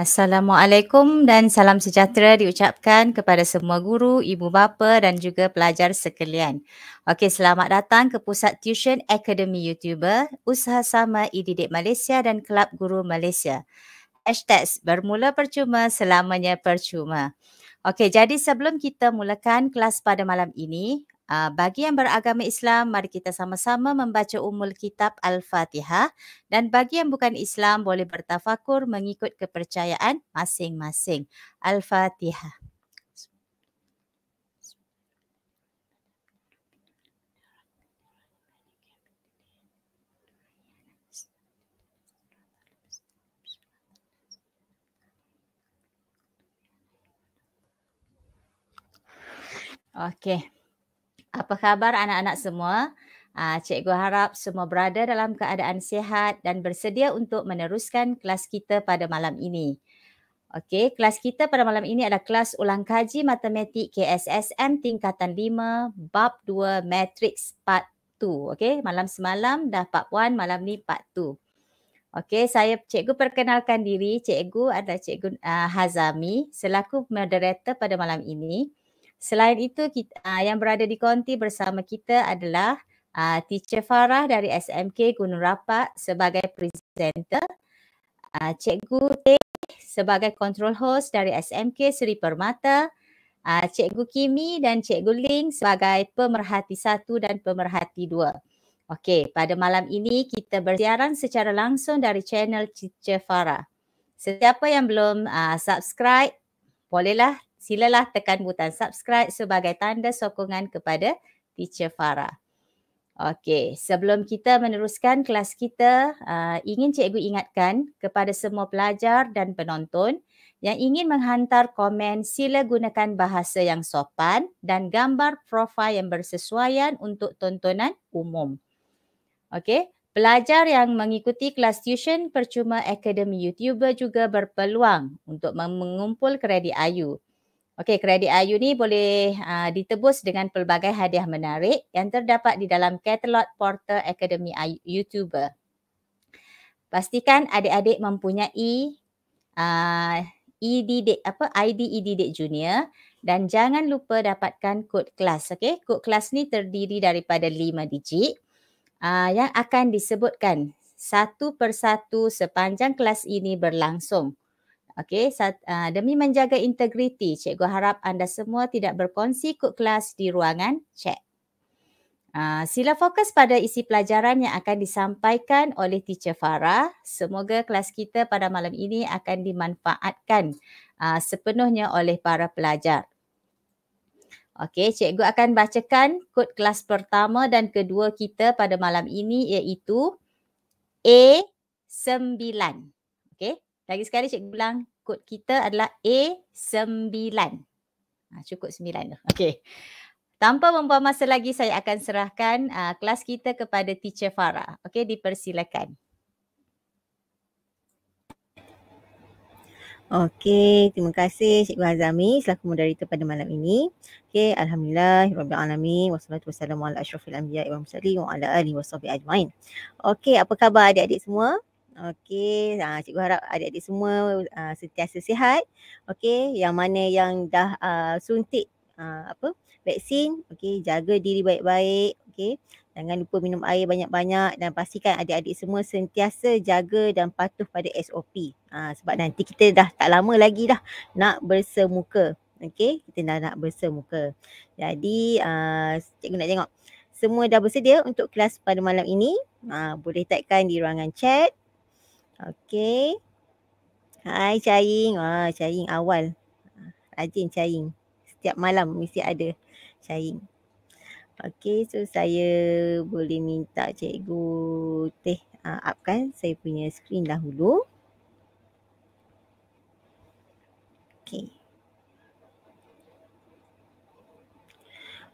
Assalamualaikum dan salam sejahtera diucapkan kepada semua guru, ibu bapa dan juga pelajar sekalian. Okey, selamat datang ke Pusat Tuition Academy YouTuber, usaha sama Ididik Malaysia dan Kelab Guru Malaysia. Hashtag bermula percuma, selamanya percuma. Okey, jadi sebelum kita mulakan kelas pada malam ini, Ah, bagi yang beragama Islam, mari kita sama-sama membaca umul kitab Al-Fatihah dan bagi yang bukan Islam boleh bertafakur mengikut kepercayaan masing-masing. Al-Fatihah. Okay. Apa khabar anak-anak semua? Uh, cikgu harap semua berada dalam keadaan sihat dan bersedia untuk meneruskan kelas kita pada malam ini. Okey, kelas kita pada malam ini adalah kelas ulang kaji matematik KSSM tingkatan 5 bab 2 matrix part 2. Okey, malam semalam dah part 1, malam ni part 2. Okey, saya cikgu perkenalkan diri. Cikgu adalah cikgu uh, Hazami selaku moderator pada malam ini. Selain itu kita, uh, yang berada di konti bersama kita adalah uh, Teacher Farah dari SMK Gunung Rapat sebagai presenter. Uh, Cikgu Teh sebagai control host dari SMK Seri Permata. Uh, Cikgu Kimi dan Cikgu Ling sebagai pemerhati satu dan pemerhati dua. Okey, pada malam ini kita bersiaran secara langsung dari channel Cikgu Farah. Sesiapa yang belum uh, subscribe, bolehlah silalah tekan butang subscribe sebagai tanda sokongan kepada Teacher Farah. Okey, sebelum kita meneruskan kelas kita, uh, ingin cikgu ingatkan kepada semua pelajar dan penonton yang ingin menghantar komen sila gunakan bahasa yang sopan dan gambar profil yang bersesuaian untuk tontonan umum. Okey, pelajar yang mengikuti kelas tuition percuma Academy YouTuber juga berpeluang untuk mengumpul kredit ayu. Okey, kredit AYU ni boleh uh, ditebus dengan pelbagai hadiah menarik yang terdapat di dalam katalog portal Akademi IU YouTuber. Pastikan adik-adik mempunyai uh, ID date, apa ID ID junior dan jangan lupa dapatkan kod kelas. Okey, kod kelas ni terdiri daripada lima digit uh, yang akan disebutkan satu persatu sepanjang kelas ini berlangsung. Okey, sat, uh, demi menjaga integriti, cikgu harap anda semua tidak berkongsi kod kelas di ruangan chat. Uh, sila fokus pada isi pelajaran yang akan disampaikan oleh Teacher Farah. Semoga kelas kita pada malam ini akan dimanfaatkan uh, sepenuhnya oleh para pelajar. Okey, cikgu akan bacakan kod kelas pertama dan kedua kita pada malam ini iaitu A9. Lagi sekali cikgu bilang kod kita adalah A9. Ha, cukup 9 tu. Okey. Tanpa membuang masa lagi saya akan serahkan uh, kelas kita kepada teacher Farah. Okey dipersilakan. Okey, terima kasih Cikgu Azami selaku moderator pada malam ini. Okey, alhamdulillah rabbil alamin wassalatu wassalamu ala asyrafil anbiya'i wal mursalin wa ala alihi wasahbihi ajmain. Okey, apa khabar adik-adik semua? Okey, uh, cikgu harap adik-adik semua uh, sentiasa sihat. Okey, yang mana yang dah uh, suntik uh, apa vaksin, okey, jaga diri baik-baik, okey. Jangan lupa minum air banyak-banyak dan pastikan adik-adik semua sentiasa jaga dan patuh pada SOP. Uh, sebab nanti kita dah tak lama lagi dah nak bersemuka. Okey, kita dah nak bersemuka. Jadi, uh, cikgu nak tengok semua dah bersedia untuk kelas pada malam ini. Uh, boleh taipkan di ruangan chat. Okay. Hai Chaying. Ah, Chaying awal. Rajin Chaying. Setiap malam mesti ada Chaying. Okay, so saya boleh minta cikgu teh uh, kan? saya punya screen dahulu. Okay.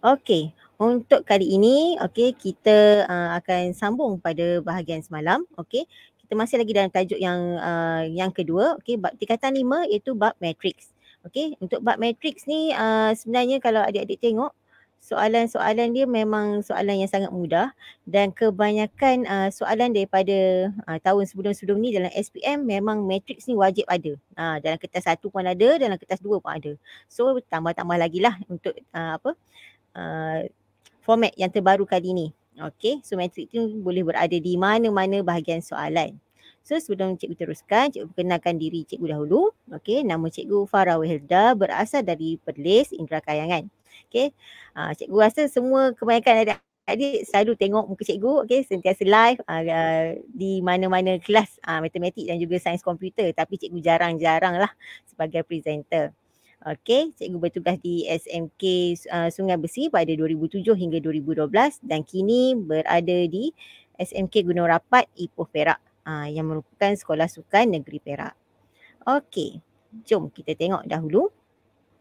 Okay, untuk kali ini, okay, kita uh, akan sambung pada bahagian semalam. Okay, kita masih lagi dalam tajuk yang uh, yang kedua okey bab tingkatan 5 iaitu bab matrix okey untuk bab matrix ni uh, sebenarnya kalau adik-adik tengok soalan-soalan dia memang soalan yang sangat mudah dan kebanyakan uh, soalan daripada uh, tahun sebelum-sebelum ni dalam SPM memang matrix ni wajib ada. Uh, dalam kertas satu pun ada, dalam kertas dua pun ada. So tambah-tambah lagi lah untuk uh, apa uh, format yang terbaru kali ni. Okey, so matrik tu boleh berada di mana-mana bahagian soalan. So sebelum cikgu teruskan, cikgu perkenalkan diri cikgu dahulu. Okey, nama cikgu Farah Wilda berasal dari Perlis Indra Kayangan. Okey, uh, cikgu rasa semua kebanyakan ada jadi selalu tengok muka cikgu Okay, sentiasa live uh, di mana-mana kelas uh, matematik dan juga sains komputer tapi cikgu jarang-jarang lah sebagai presenter. Okey, cikgu bertugas di SMK uh, Sungai Besi pada 2007 hingga 2012 dan kini berada di SMK Gunung Rapat Ipoh Perak uh, yang merupakan sekolah sukan negeri Perak. Okey, jom kita tengok dahulu.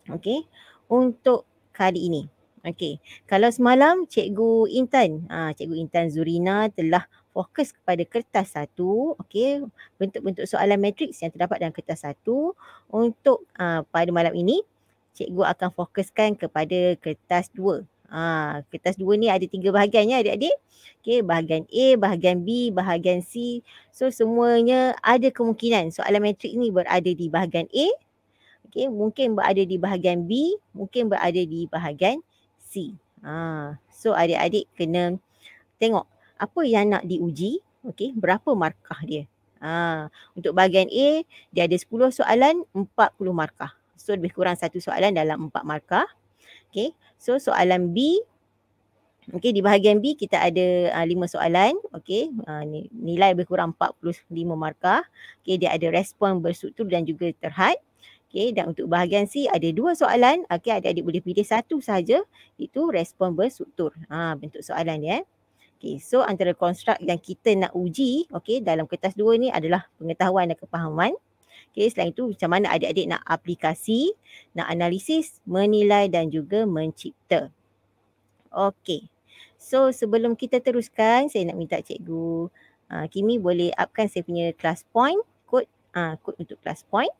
Okey, untuk kali ini. Okey, kalau semalam cikgu Intan, uh, cikgu Intan Zurina telah fokus kepada kertas satu, okey, bentuk-bentuk soalan matriks yang terdapat dalam kertas satu. Untuk uh, pada malam ini, cikgu akan fokuskan kepada kertas dua. Ha, kertas dua ni ada tiga bahagian ya adik-adik. Okey, bahagian A, bahagian B, bahagian C. So semuanya ada kemungkinan soalan matrik ni berada di bahagian A. Okey, mungkin berada di bahagian B, mungkin berada di bahagian C. Ha, so adik-adik kena tengok apa yang nak diuji, okey, berapa markah dia. Ha, untuk bahagian A, dia ada 10 soalan, 40 markah. So lebih kurang satu soalan dalam 4 markah. Okey, so soalan B, okey, di bahagian B kita ada uh, ah, 5 soalan, okey, uh, nilai lebih kurang 45 markah. Okey, dia ada respon berstruktur dan juga terhad. Okey, dan untuk bahagian C ada dua soalan. Okey, adik-adik boleh pilih satu sahaja. Itu respon berstruktur. Ha, bentuk soalan dia. Eh. Okay, so antara konstrukt yang kita nak uji okay, dalam kertas dua ni adalah pengetahuan dan kepahaman. Okay, selain itu macam mana adik-adik nak aplikasi, nak analisis, menilai dan juga mencipta. Okay, so sebelum kita teruskan saya nak minta cikgu uh, Kimi boleh upkan saya punya class point, kod, uh, kod untuk class point.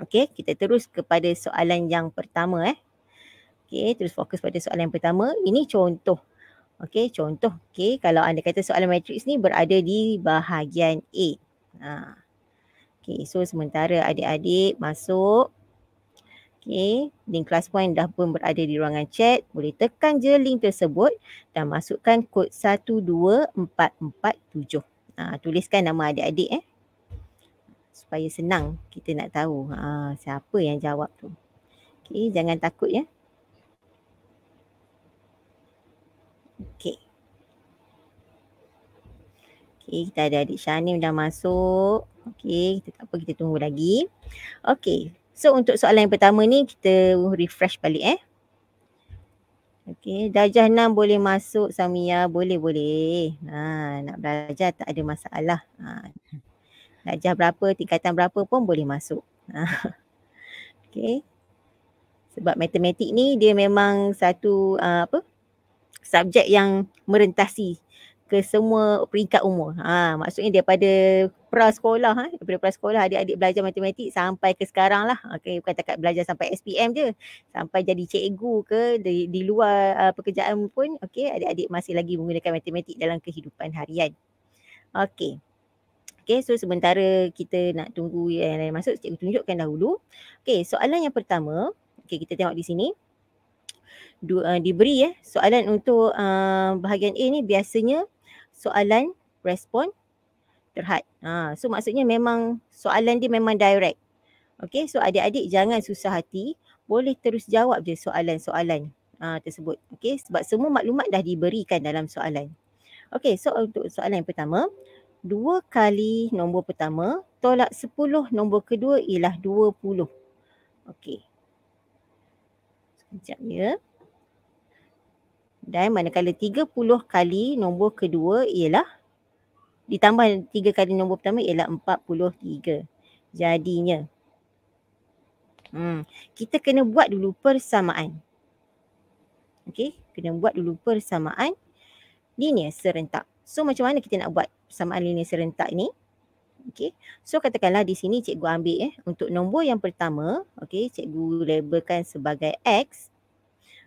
Okay, kita terus kepada soalan yang pertama eh. Okay, terus fokus pada soalan yang pertama. Ini contoh Okey, contoh. Okey, kalau anda kata soalan matriks ni berada di bahagian A. Ha. Okey, so sementara adik-adik masuk. Okey, link kelas point dah pun berada di ruangan chat. Boleh tekan je link tersebut dan masukkan kod 12447. Ha, tuliskan nama adik-adik eh. Supaya senang kita nak tahu ha, siapa yang jawab tu. Okey, jangan takut ya. Okay. Okay, kita ada adik Shanim dah masuk. Okay, kita tak apa, kita tunggu lagi. Okay, so untuk soalan yang pertama ni kita refresh balik eh. Okay, darjah 6 boleh masuk Samia, boleh boleh. Ha, nak belajar tak ada masalah. Ha. Darjah berapa, tingkatan berapa pun boleh masuk. Ha. Okay. Sebab matematik ni dia memang satu uh, apa? Uh, subjek yang merentasi ke semua peringkat umur. Ha, maksudnya daripada prasekolah, ha, daripada prasekolah adik-adik belajar matematik sampai ke sekarang lah. Okay, ha, bukan takat belajar sampai SPM je. Sampai jadi cikgu ke di, di luar uh, pekerjaan pun, okay, adik-adik masih lagi menggunakan matematik dalam kehidupan harian. Okay. Okay, so sementara kita nak tunggu yang lain masuk, cikgu tunjukkan dahulu. Okay, soalan yang pertama, okay, kita tengok di sini du, uh, diberi ya. Eh. Soalan untuk uh, bahagian A ni biasanya soalan respon terhad. Ha, so maksudnya memang soalan dia memang direct. Okay so adik-adik jangan susah hati boleh terus jawab je soalan-soalan uh, tersebut. Okay sebab semua maklumat dah diberikan dalam soalan. Okay so untuk soalan yang pertama dua kali nombor pertama tolak sepuluh nombor kedua ialah dua puluh. Okay. Sekejap ya. Yeah dan manakala 30 kali nombor kedua ialah ditambah 3 kali nombor pertama ialah 43. Jadinya hmm, kita kena buat dulu persamaan. Okey, kena buat dulu persamaan linear serentak. So macam mana kita nak buat persamaan linear serentak ni? Okey. So katakanlah di sini cikgu ambil eh untuk nombor yang pertama, okey, cikgu labelkan sebagai x.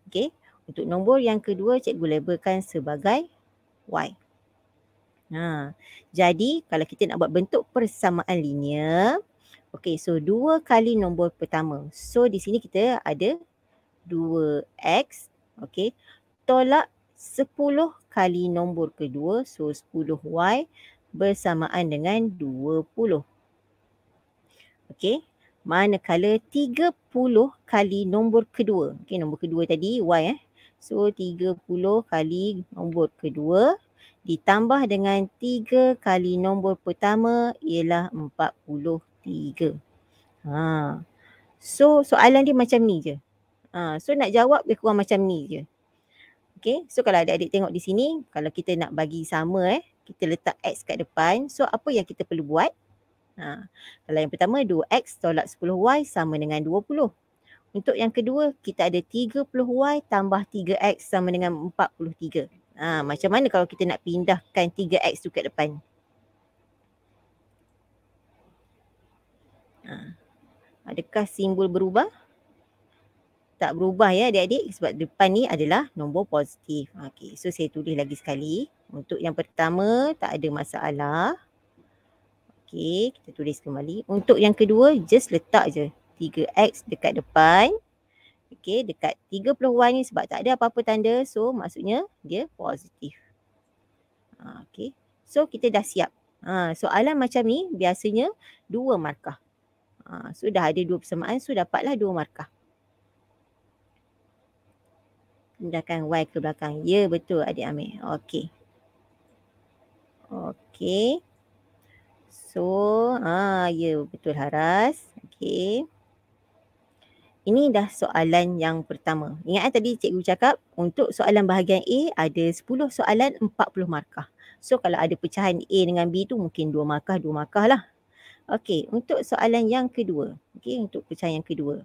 Okey, untuk nombor yang kedua cikgu labelkan sebagai Y. Ha. Jadi kalau kita nak buat bentuk persamaan linear. Okay so dua kali nombor pertama. So di sini kita ada 2X. Okay tolak 10 kali nombor kedua. So 10Y bersamaan dengan 20. Okay manakala 30 kali nombor kedua. Okay nombor kedua tadi Y eh. So 30 kali nombor kedua ditambah dengan 3 kali nombor pertama ialah 43. Ha. So soalan dia macam ni je. Ha. So nak jawab dia kurang macam ni je. Okay. So kalau adik-adik tengok di sini, kalau kita nak bagi sama eh, kita letak X kat depan. So apa yang kita perlu buat? Ha. Kalau yang pertama 2X tolak 10Y sama dengan 20. Untuk yang kedua, kita ada 30Y tambah 3X sama dengan 43. Ha, macam mana kalau kita nak pindahkan 3X tu ke depan? Ha. Adakah simbol berubah? Tak berubah ya adik-adik sebab depan ni adalah nombor positif. Okay, so saya tulis lagi sekali. Untuk yang pertama tak ada masalah. Okay, kita tulis kembali. Untuk yang kedua just letak je. 3x dekat depan. Okey, dekat 30Y ni sebab tak ada apa-apa tanda. So, maksudnya dia positif. Ha, okey. So, kita dah siap. Ha, soalan macam ni biasanya dua markah. Ha, so, dah ada dua persamaan. So, dapatlah dua markah. Pindahkan Y ke belakang. Ya, betul adik Amir. Okey. Okey. So, ha, ya betul Haras. Okey. Ini dah soalan yang pertama. Ingat eh, tadi cikgu cakap untuk soalan bahagian A ada 10 soalan 40 markah. So kalau ada pecahan A dengan B tu mungkin 2 markah 2 markah lah. Okey, untuk soalan yang kedua. Okey, untuk pecahan yang kedua.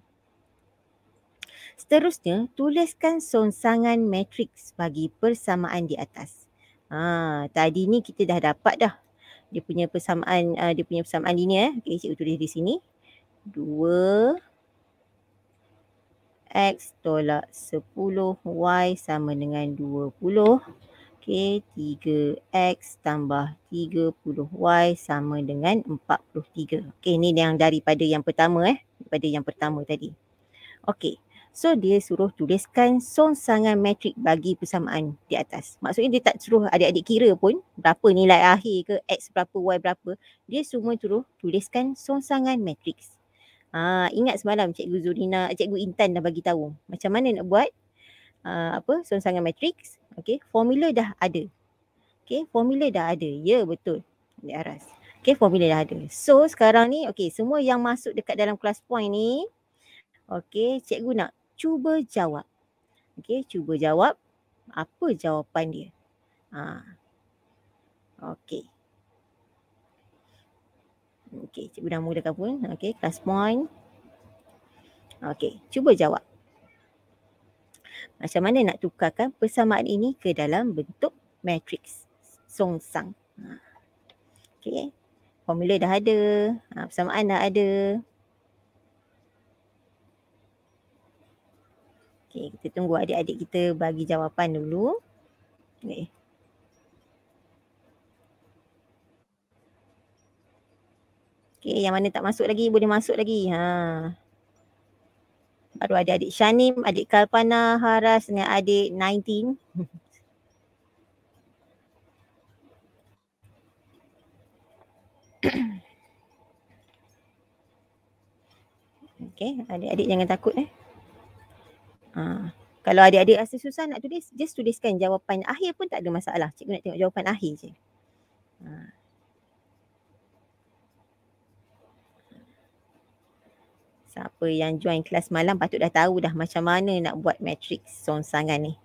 Seterusnya, tuliskan sonsangan matriks bagi persamaan di atas. Ha, tadi ni kita dah dapat dah. Dia punya persamaan uh, dia punya persamaan linear eh. Okey, cikgu tulis di sini. 2 X tolak 10. Y sama dengan 20. Okey, 3X tambah 30Y sama dengan 43. Okey, ni yang daripada yang pertama eh. Daripada yang pertama tadi. Okey, so dia suruh tuliskan songsangan matrik bagi persamaan di atas. Maksudnya dia tak suruh adik-adik kira pun berapa nilai akhir ke, X berapa, Y berapa. Dia semua suruh tuliskan songsangan matriks. Ah, ingat semalam Cikgu Zurina, Cikgu Intan dah bagi tahu macam mana nak buat ah, apa sonsangan matrix. Okey, formula dah ada. Okey, formula dah ada. Ya, yeah, betul. ni aras. Okey, formula dah ada. So, sekarang ni, okey, semua yang masuk dekat dalam kelas point ni, okey, cikgu nak cuba jawab. Okey, cuba jawab apa jawapan dia. Ah. Okey. Okey, cikgu dah mulakan pun. Okey, class point. Okey, cuba jawab. Macam mana nak tukarkan persamaan ini ke dalam bentuk matrix song sang. Ha. Okey, eh. formula dah ada. Ha, persamaan dah ada. Okey, kita tunggu adik-adik kita bagi jawapan dulu. Okey. Okay, eh, yang mana tak masuk lagi boleh masuk lagi. Ha. Baru ada adik Shanim, adik Kalpana Haras dengan adik 19. Okay, adik-adik jangan takut eh. Ha. Kalau adik-adik rasa susah nak tulis, just tuliskan jawapan akhir pun tak ada masalah. Cikgu nak tengok jawapan akhir je. Ha. siapa yang join kelas malam patut dah tahu dah macam mana nak buat matrix sonsangan ni.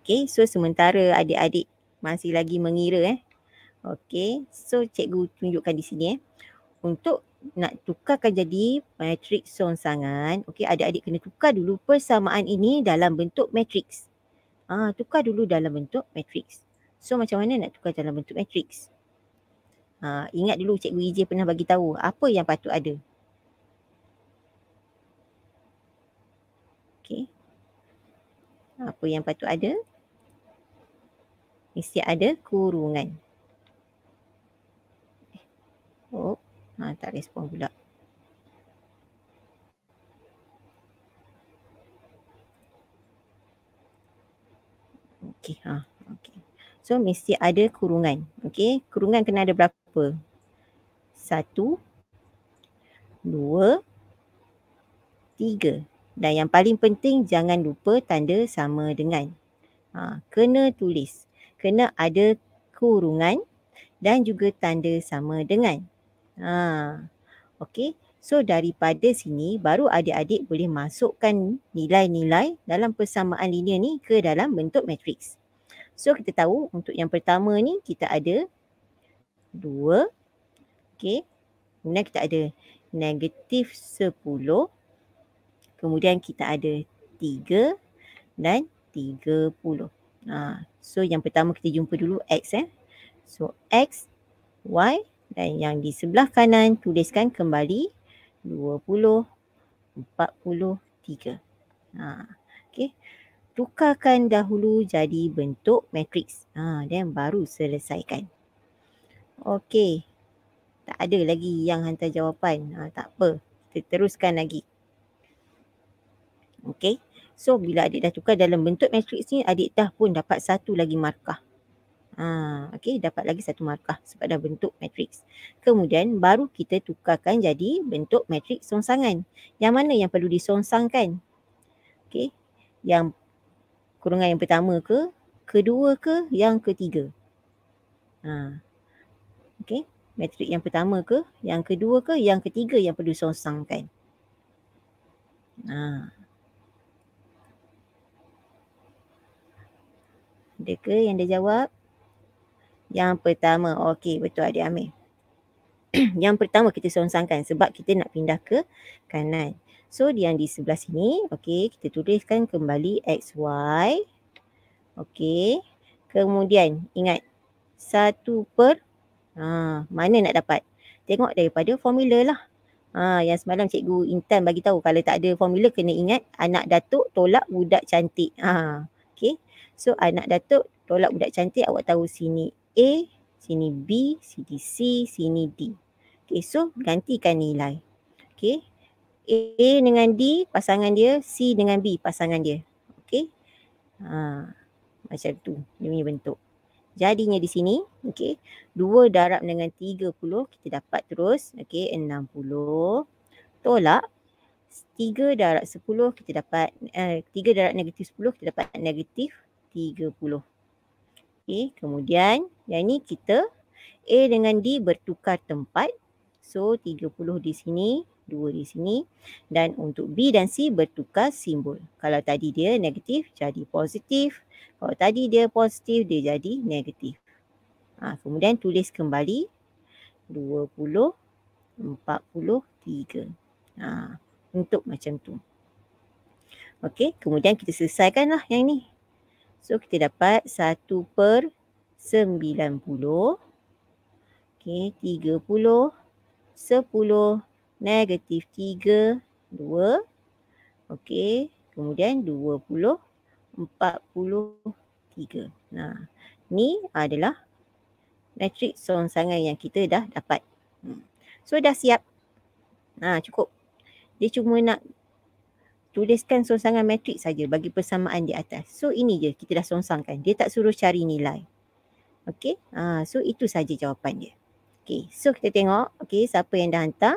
Okay, so sementara adik-adik masih lagi mengira eh. Okay, so cikgu tunjukkan di sini eh. Untuk nak tukarkan jadi matrix sonsangan, okay adik-adik kena tukar dulu persamaan ini dalam bentuk matrix. Ah, tukar dulu dalam bentuk matrix. So macam mana nak tukar dalam bentuk matrix? Ah, ingat dulu Cikgu Ije pernah bagi tahu apa yang patut ada. Okay. Apa yang patut ada? Mesti ada kurungan. Eh, oh, ha, tak respon pula. Okey ha. Okey. So mesti ada kurungan. Okey. Kurungan kena ada berapa? Satu. Dua. Tiga. Dan yang paling penting jangan lupa tanda sama dengan. Ha, kena tulis. Kena ada kurungan dan juga tanda sama dengan. Ha, okey. So daripada sini baru adik-adik boleh masukkan nilai-nilai dalam persamaan linear ni ke dalam bentuk matriks. So kita tahu untuk yang pertama ni kita ada 2. Okay. Kemudian kita ada negatif 10. Kemudian kita ada 3 dan 30. Ha. So yang pertama kita jumpa dulu X eh. So X, Y dan yang di sebelah kanan tuliskan kembali 20, 43. Ha, okay. Tukarkan dahulu jadi bentuk matriks. Ha, then baru selesaikan. Okay. Tak ada lagi yang hantar jawapan. Ha, tak apa. Kita teruskan lagi. Okay. So bila adik dah tukar dalam bentuk matriks ni, adik dah pun dapat satu lagi markah. Ah, okey dapat lagi satu markah sebab dah bentuk matriks. Kemudian baru kita tukarkan jadi bentuk matriks songsangan. Yang mana yang perlu disongsangkan? Okay, Yang kurungan yang pertama ke, kedua ke, yang ketiga? Ha. Okey, matriks yang pertama ke, yang kedua ke, yang ketiga yang perlu disongsangkan. Ha. Ada yang dia jawab? Yang pertama, okey betul adik Amir. yang pertama kita songsangkan sebab kita nak pindah ke kanan. So yang di sebelah sini, okey kita tuliskan kembali x y, Okey. Kemudian ingat satu per ha, mana nak dapat? Tengok daripada formula lah. Ha, yang semalam cikgu Intan bagi tahu kalau tak ada formula kena ingat anak datuk tolak budak cantik. Ha, okay. So anak datuk tolak budak cantik awak tahu sini A, sini B, sini C, sini D. Okay, so gantikan nilai. Okay. A dengan D, pasangan dia. C dengan B, pasangan dia. Okay. Ha, macam tu dia punya bentuk. Jadinya di sini, okay. Dua darab dengan tiga puluh kita dapat terus. Okay, puluh Tolak. tiga darab sepuluh kita dapat. Eh, tiga darab negatif sepuluh kita dapat negatif tiga puluh. Okay, kemudian yang ni kita A dengan D bertukar tempat. So 30 di sini, 2 di sini dan untuk B dan C bertukar simbol. Kalau tadi dia negatif jadi positif. Kalau tadi dia positif dia jadi negatif. Ha, kemudian tulis kembali 20, 43. Ha, untuk macam tu. Okey, kemudian kita selesaikanlah yang ni. So kita dapat 1 per 90. Okey, 30. 10. Negatif 3. 2. Okey, kemudian 20. 43. Nah, ni adalah matrix sorangan yang kita dah dapat. Hmm. So dah siap. Nah, cukup. Dia cuma nak tuliskan songsangan matrik saja bagi persamaan di atas. So ini je kita dah songsangkan. Dia tak suruh cari nilai. Okey. Ha, so itu saja jawapan dia. Okey. So kita tengok. Okey. Siapa yang dah hantar.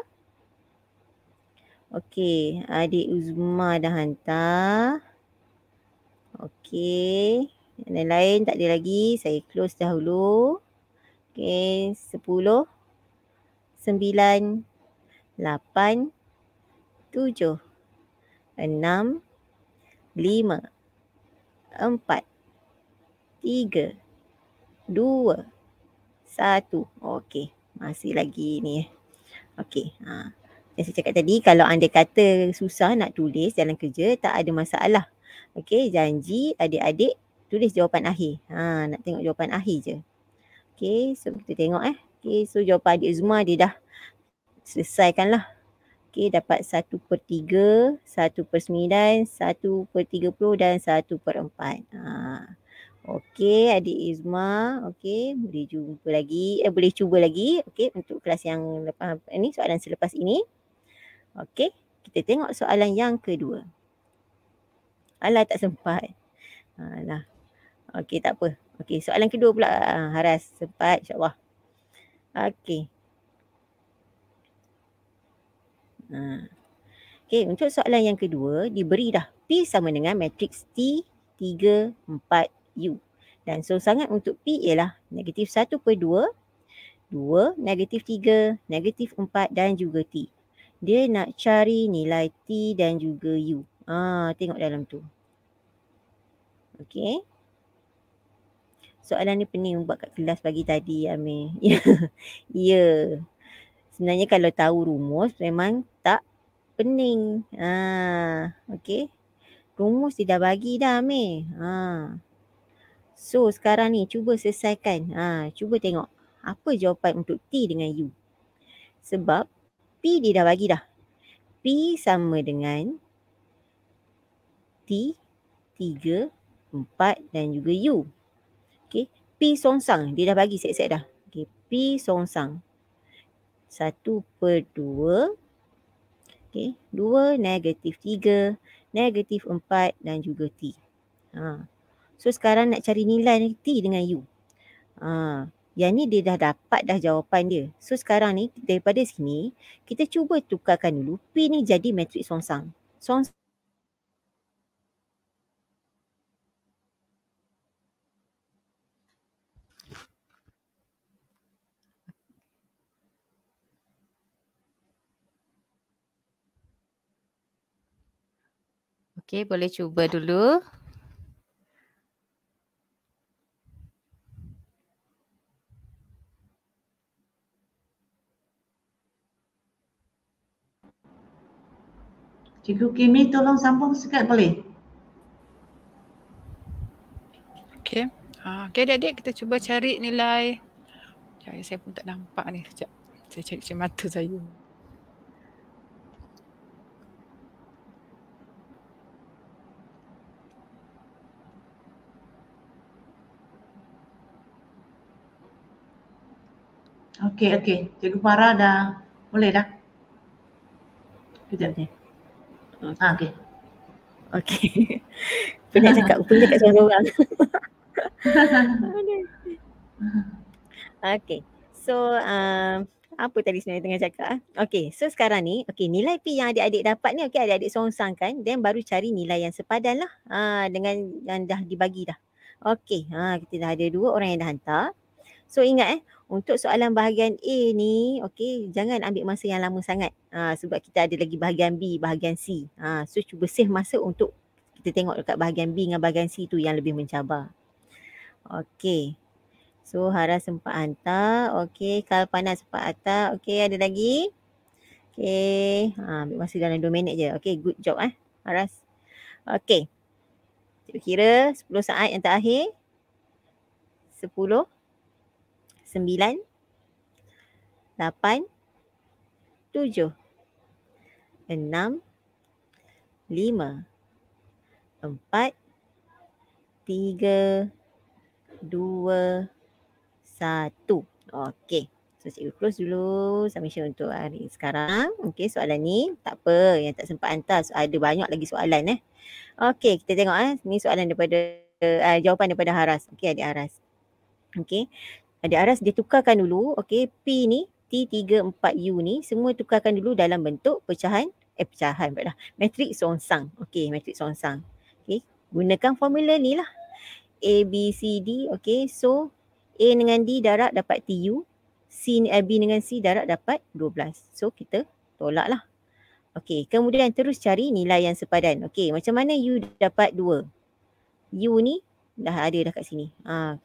Okey. Adik Uzma dah hantar. Okey. Yang lain, lain tak ada lagi. Saya close dahulu. Okey. Sepuluh. Sembilan. Lapan. Tujuh enam, lima, empat, tiga, dua, satu. Okey, masih lagi ni. Okey, ha. Yang saya cakap tadi, kalau anda kata susah nak tulis dalam kerja, tak ada masalah. Okey, janji adik-adik tulis jawapan akhir. Ha, nak tengok jawapan akhir je. Okey, so kita tengok eh. Okey, so jawapan adik Zuma dia dah selesaikan lah. Okey dapat 1 per 3, 1 per 9, 1 per 30 dan 1 per 4. Ha. Okey adik Izma. Okey boleh jumpa lagi. Eh, boleh cuba lagi okey, untuk kelas yang lepas ini soalan selepas ini. Okey kita tengok soalan yang kedua. Alah tak sempat. Alah. Okey tak apa. Okey soalan kedua pula. Ah, Haras sempat insyaAllah. Okey. Ha. Okay, untuk soalan yang kedua, diberi dah P sama dengan matriks T, 3, 4, U. Dan so sangat untuk P ialah negatif 1 per 2, 2, negatif 3, negatif 4 dan juga T. Dia nak cari nilai T dan juga U. Ha, tengok dalam tu. Okay. Soalan ni pening buat kat kelas pagi tadi Amir. ya. Yeah. Sebenarnya kalau tahu rumus memang pening. Ha, okay. Rumus dia dah bagi dah Amir. Ha. So sekarang ni cuba selesaikan. Ha, cuba tengok apa jawapan untuk T dengan U. Sebab P dia dah bagi dah. P sama dengan T, 3, 4 dan juga U. Okay. P songsang. Dia dah bagi set-set dah. Okay. P songsang. Satu per dua Okey, Dua, negatif tiga, negatif empat dan juga T. Ha. So sekarang nak cari nilai T dengan U. Ha. Yang ni dia dah dapat dah jawapan dia. So sekarang ni daripada sini kita cuba tukarkan dulu P ni jadi matriks songsang. Songsang Okey, boleh cuba dulu. Cikgu Kimi tolong sambung sikit boleh? Okey. Ah, okey adik kita cuba cari nilai. Saya pun tak nampak ni sekejap. Saya cari cermin mata saya. Okey, okey. Cikgu Farah dah boleh dah. Kejap je. Ha, ah, okey. Okey. Pernah cakap, pun cakap suara orang. okey. So, um, apa tadi sebenarnya tengah cakap? Ah? Okey, so sekarang ni, okey nilai P yang adik-adik dapat ni, okey adik-adik songsang kan, then baru cari nilai yang sepadan lah ha, dengan yang dah dibagi dah. Okey, ha, kita dah ada dua orang yang dah hantar. So ingat eh, untuk soalan bahagian A ni, okey, jangan ambil masa yang lama sangat. Ha, sebab kita ada lagi bahagian B, bahagian C. Ha, so cuba save masa untuk kita tengok dekat bahagian B dengan bahagian C tu yang lebih mencabar. Okey. So Hara sempat hantar. Okey, Kalpana sempat hantar. Okey, ada lagi? Okey. Ha, ambil masa dalam 2 minit je. Okey, good job eh. Haras. Okey. Kira 10 saat yang terakhir. 10. 9 sembilan, lapan, tujuh, enam, lima, empat, tiga, dua, satu. Okey. So cikgu close dulu saya untuk hari sekarang. Okey soalan ni tak apa yang tak sempat hantar. So, ada banyak lagi soalan eh. Okey kita tengok eh. Ni soalan daripada uh, jawapan daripada Haras. Okey adik Haras. Okey. Ada eh, aras dia tukarkan dulu okey P ni T34U ni semua tukarkan dulu dalam bentuk pecahan eh pecahan pula matrik sonsang okey matrik sonsang okey gunakan formula ni lah A B C D okey so A dengan D darab dapat TU C eh, B dengan C darab dapat 12 so kita tolak lah okey kemudian terus cari nilai yang sepadan okey macam mana U dapat 2 U ni dah ada dah kat sini ha,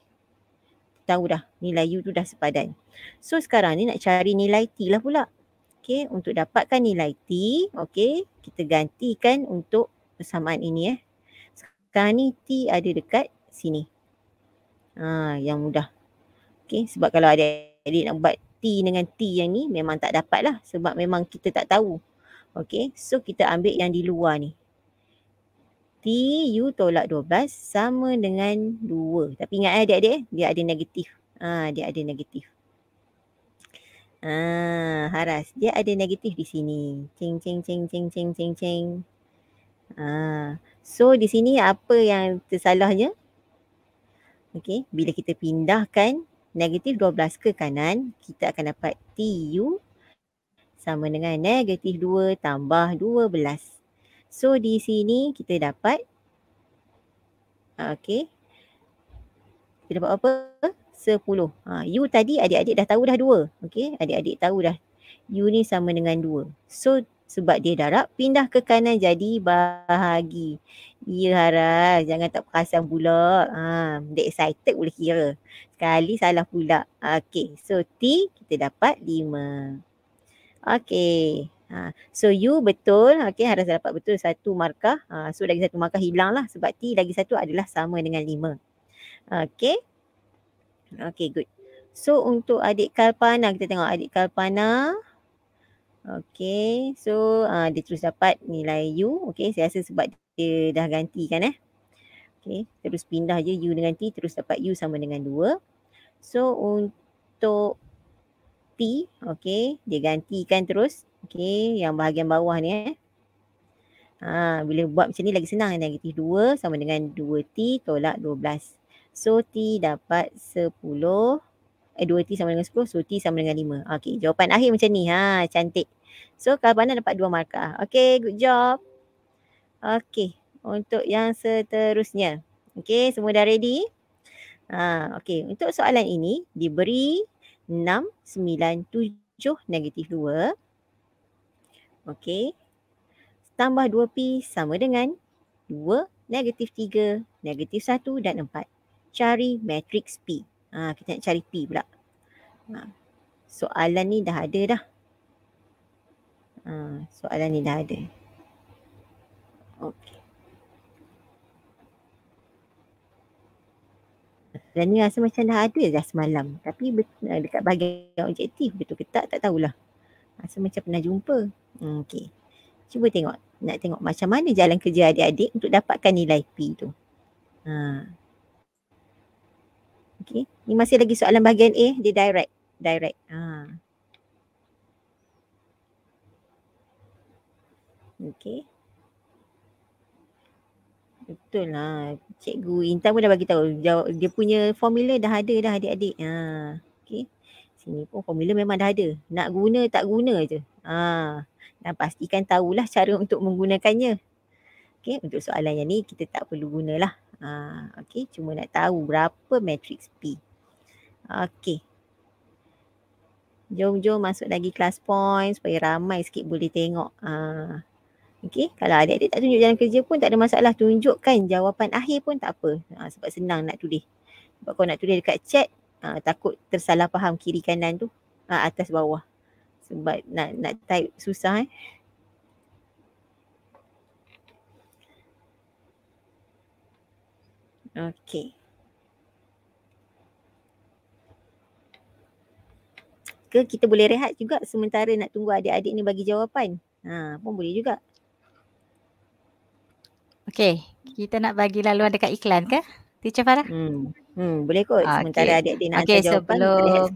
tahu dah nilai u tu dah sepadan. So sekarang ni nak cari nilai T lah pula. Okay, untuk dapatkan nilai T, okay, kita gantikan untuk persamaan ini eh. Sekarang ni T ada dekat sini. Ha, yang mudah. Okay, sebab kalau ada adik nak buat T dengan T yang ni memang tak dapat lah sebab memang kita tak tahu. Okay, so kita ambil yang di luar ni berarti u tolak 12 sama dengan 2. Tapi ingat eh adik-adik, eh, dia ada negatif. Ha, dia ada negatif. Ha, haras. Dia ada negatif di sini. Ceng, ceng, ceng, ceng, ceng, ceng, ceng. Ha. So di sini apa yang tersalahnya? Okey, bila kita pindahkan negatif 12 ke kanan, kita akan dapat TU sama dengan negatif 2 tambah 12. So di sini kita dapat Okay Kita dapat apa? 10 ha, U tadi adik-adik dah tahu dah 2 Okay adik-adik tahu dah U ni sama dengan 2 So sebab dia darab pindah ke kanan jadi bahagi Ya haras jangan tak perasan pula ha, Dia excited boleh kira Kali salah pula Okay so T kita dapat 5 Okay Ha, so you betul, okay harus dapat betul satu markah. Ha, so lagi satu markah hilang lah sebab T lagi satu adalah sama dengan lima. Okay. Okay good. So untuk adik Kalpana, kita tengok adik Kalpana. Okay, so uh, dia terus dapat nilai U. Okay, saya rasa sebab dia dah ganti kan eh. Okay, terus pindah je U dengan T, terus dapat U sama dengan dua. So untuk T, okay, dia gantikan terus Okey, yang bahagian bawah ni eh. Ha, bila buat macam ni lagi senang. Negatif 2 sama dengan 2T tolak 12. So T dapat 10. Eh 2T sama dengan 10. So T sama dengan 5. Okey, jawapan akhir macam ni. Ha, cantik. So Kalbana dapat 2 markah. Okey, good job. Okey, untuk yang seterusnya. Okey, semua dah ready? Ha, okey. Untuk soalan ini diberi 6, 9, 7, negatif 2. Okey. Tambah 2P sama dengan 2, negatif 3, negatif 1 dan 4. Cari matriks P. Ha, kita nak cari P pula. Ha, soalan ni dah ada dah. Ha, soalan ni dah ada. Okey. Dan ni rasa macam dah ada dah semalam. Tapi dekat bahagian objektif betul ke tak, tak tahulah. Rasa macam pernah jumpa. Okey. Cuba tengok. Nak tengok macam mana jalan kerja adik-adik untuk dapatkan nilai P tu. Ha. Okey. Ni masih lagi soalan bahagian A. Dia direct. Direct. Ha. Okey. Betul lah. Cikgu Intan pun dah bagi tahu. Dia punya formula dah ada dah adik-adik. Ha. Okey. Sini pun formula memang dah ada. Nak guna tak guna je. Ha dan pastikan tahulah cara untuk menggunakannya. Okey, untuk soalan yang ni kita tak perlu gunalah. Ha, okey, cuma nak tahu berapa matrix P. Okey. Jom-jom masuk lagi kelas point supaya ramai sikit boleh tengok. Ha. Okey, kalau ada adik tak tunjuk jalan kerja pun tak ada masalah. Tunjukkan jawapan akhir pun tak apa. Ha, sebab senang nak tulis. Sebab kau nak tulis dekat chat, ha, takut tersalah faham kiri kanan tu. Ha, atas bawah sebab nak nak type susah eh. Okay. Ke kita boleh rehat juga sementara nak tunggu adik-adik ni bagi jawapan. Ha, pun boleh juga. Okay. Kita nak bagi laluan dekat iklan ke? Okay. Teacher Farah? Hmm. Hmm, boleh kot. Okay. Sementara adik-adik nak okay, jawapan, sebelum,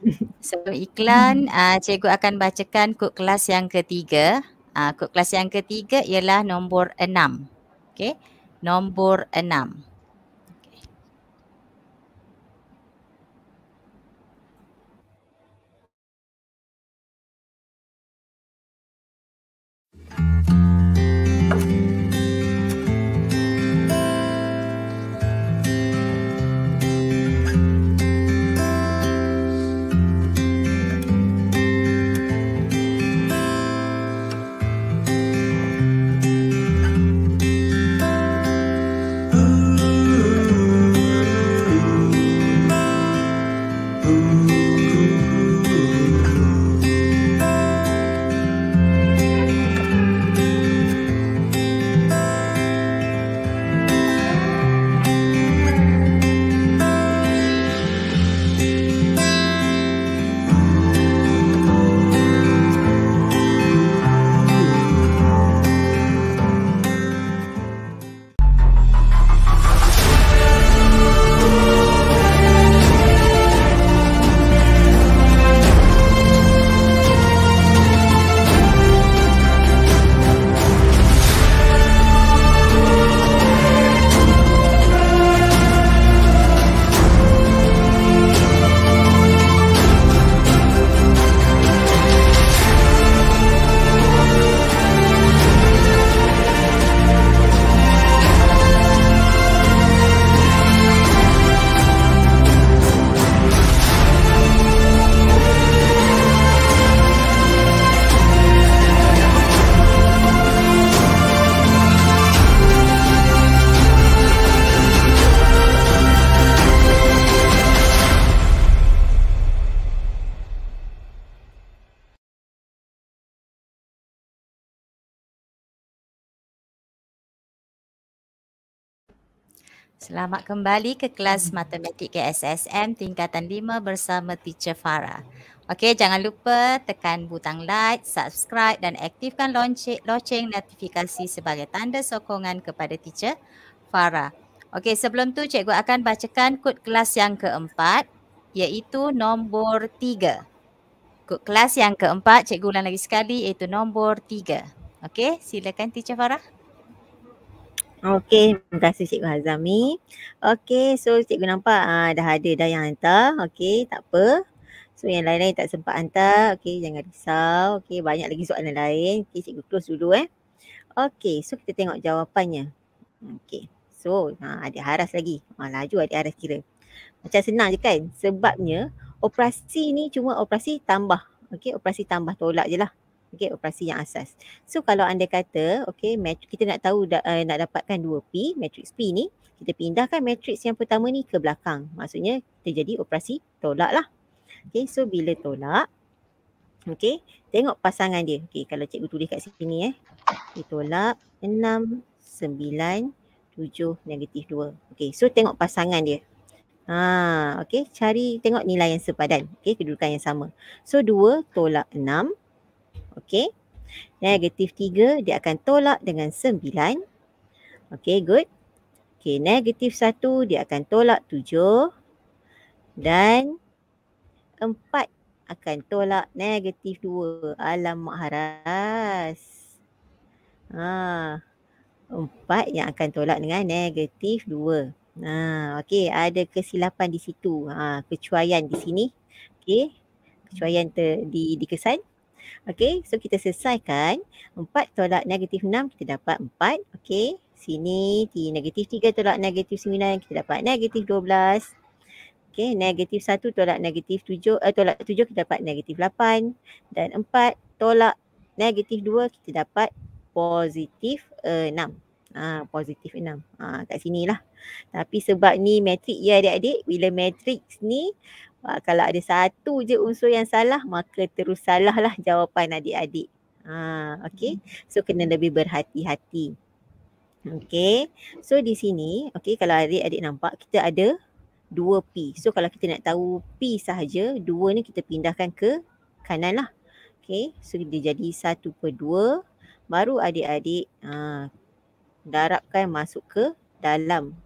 sebelum iklan, uh, cikgu akan bacakan kod kelas yang ketiga. Uh, kod kelas yang ketiga ialah nombor enam. Okay. Nombor enam. Selamat kembali ke kelas hmm. matematik KSSM tingkatan 5 bersama Teacher Farah. Okey, jangan lupa tekan butang like, subscribe dan aktifkan lonceng, lonceng notifikasi sebagai tanda sokongan kepada Teacher Farah. Okey, sebelum tu cikgu akan bacakan kod kelas yang keempat iaitu nombor 3. Kod kelas yang keempat cikgu ulang lagi sekali iaitu nombor 3. Okey, silakan Teacher Farah. Okey, terima kasih Cikgu Hazami. Okey, so Cikgu nampak uh, dah ada dah yang hantar. Okey, tak apa. So yang lain-lain tak sempat hantar. Okey, jangan risau. Okey, banyak lagi soalan lain. Okey, Cikgu close dulu eh. Okey, so kita tengok jawapannya. Okey, so ha, ada haras lagi. Ha, laju ada haras kira. Macam senang je kan? Sebabnya operasi ni cuma operasi tambah. Okey, operasi tambah tolak je lah okey operasi yang asas. So kalau anda kata okay, mat- kita nak tahu da- uh, nak dapatkan 2P matrix P ni kita pindahkan matrix yang pertama ni ke belakang. Maksudnya terjadi operasi tolak lah. Okay, so bila tolak okay, tengok pasangan dia. Okay, kalau cikgu tulis kat sini eh. Okay, tolak 6 9 7 negatif 2. Okay, so tengok pasangan dia. Ha, okay, cari tengok nilai yang sepadan. Okay, kedudukan yang sama. So 2 tolak 6 Okay. Negatif 3 dia akan tolak dengan 9. Okay good. Okay negatif 1 dia akan tolak 7. Dan 4 akan tolak negatif 2. Alamak haras. Ha. 4 yang akan tolak dengan negatif 2. Ha. Okay ada kesilapan di situ. Ha. Kecuaian di sini. Okay. Kecuaian ter, di, dikesan. Okey, so kita selesaikan 4 tolak negatif 6 kita dapat 4. Okey, sini di negatif 3 tolak negatif 9 kita dapat negatif 12. Okey, negatif 1 tolak negatif 7, eh, tolak 7 kita dapat negatif 8. Dan 4 tolak negatif 2 kita dapat positif uh, 6. Ha, positif 6. Ha, ah, kat lah. Tapi sebab ni matrik ya adik-adik. Bila matrik ni Ha, kalau ada satu je unsur yang salah maka terus salah lah jawapan adik-adik. Ha, ah, okay. Hmm. So kena lebih berhati-hati. Okay. So di sini okay kalau adik-adik nampak kita ada 2P. So kalau kita nak tahu P sahaja 2 ni kita pindahkan ke kanan lah. Okay. So dia jadi 1 per 2. Baru adik-adik ha, darabkan masuk ke dalam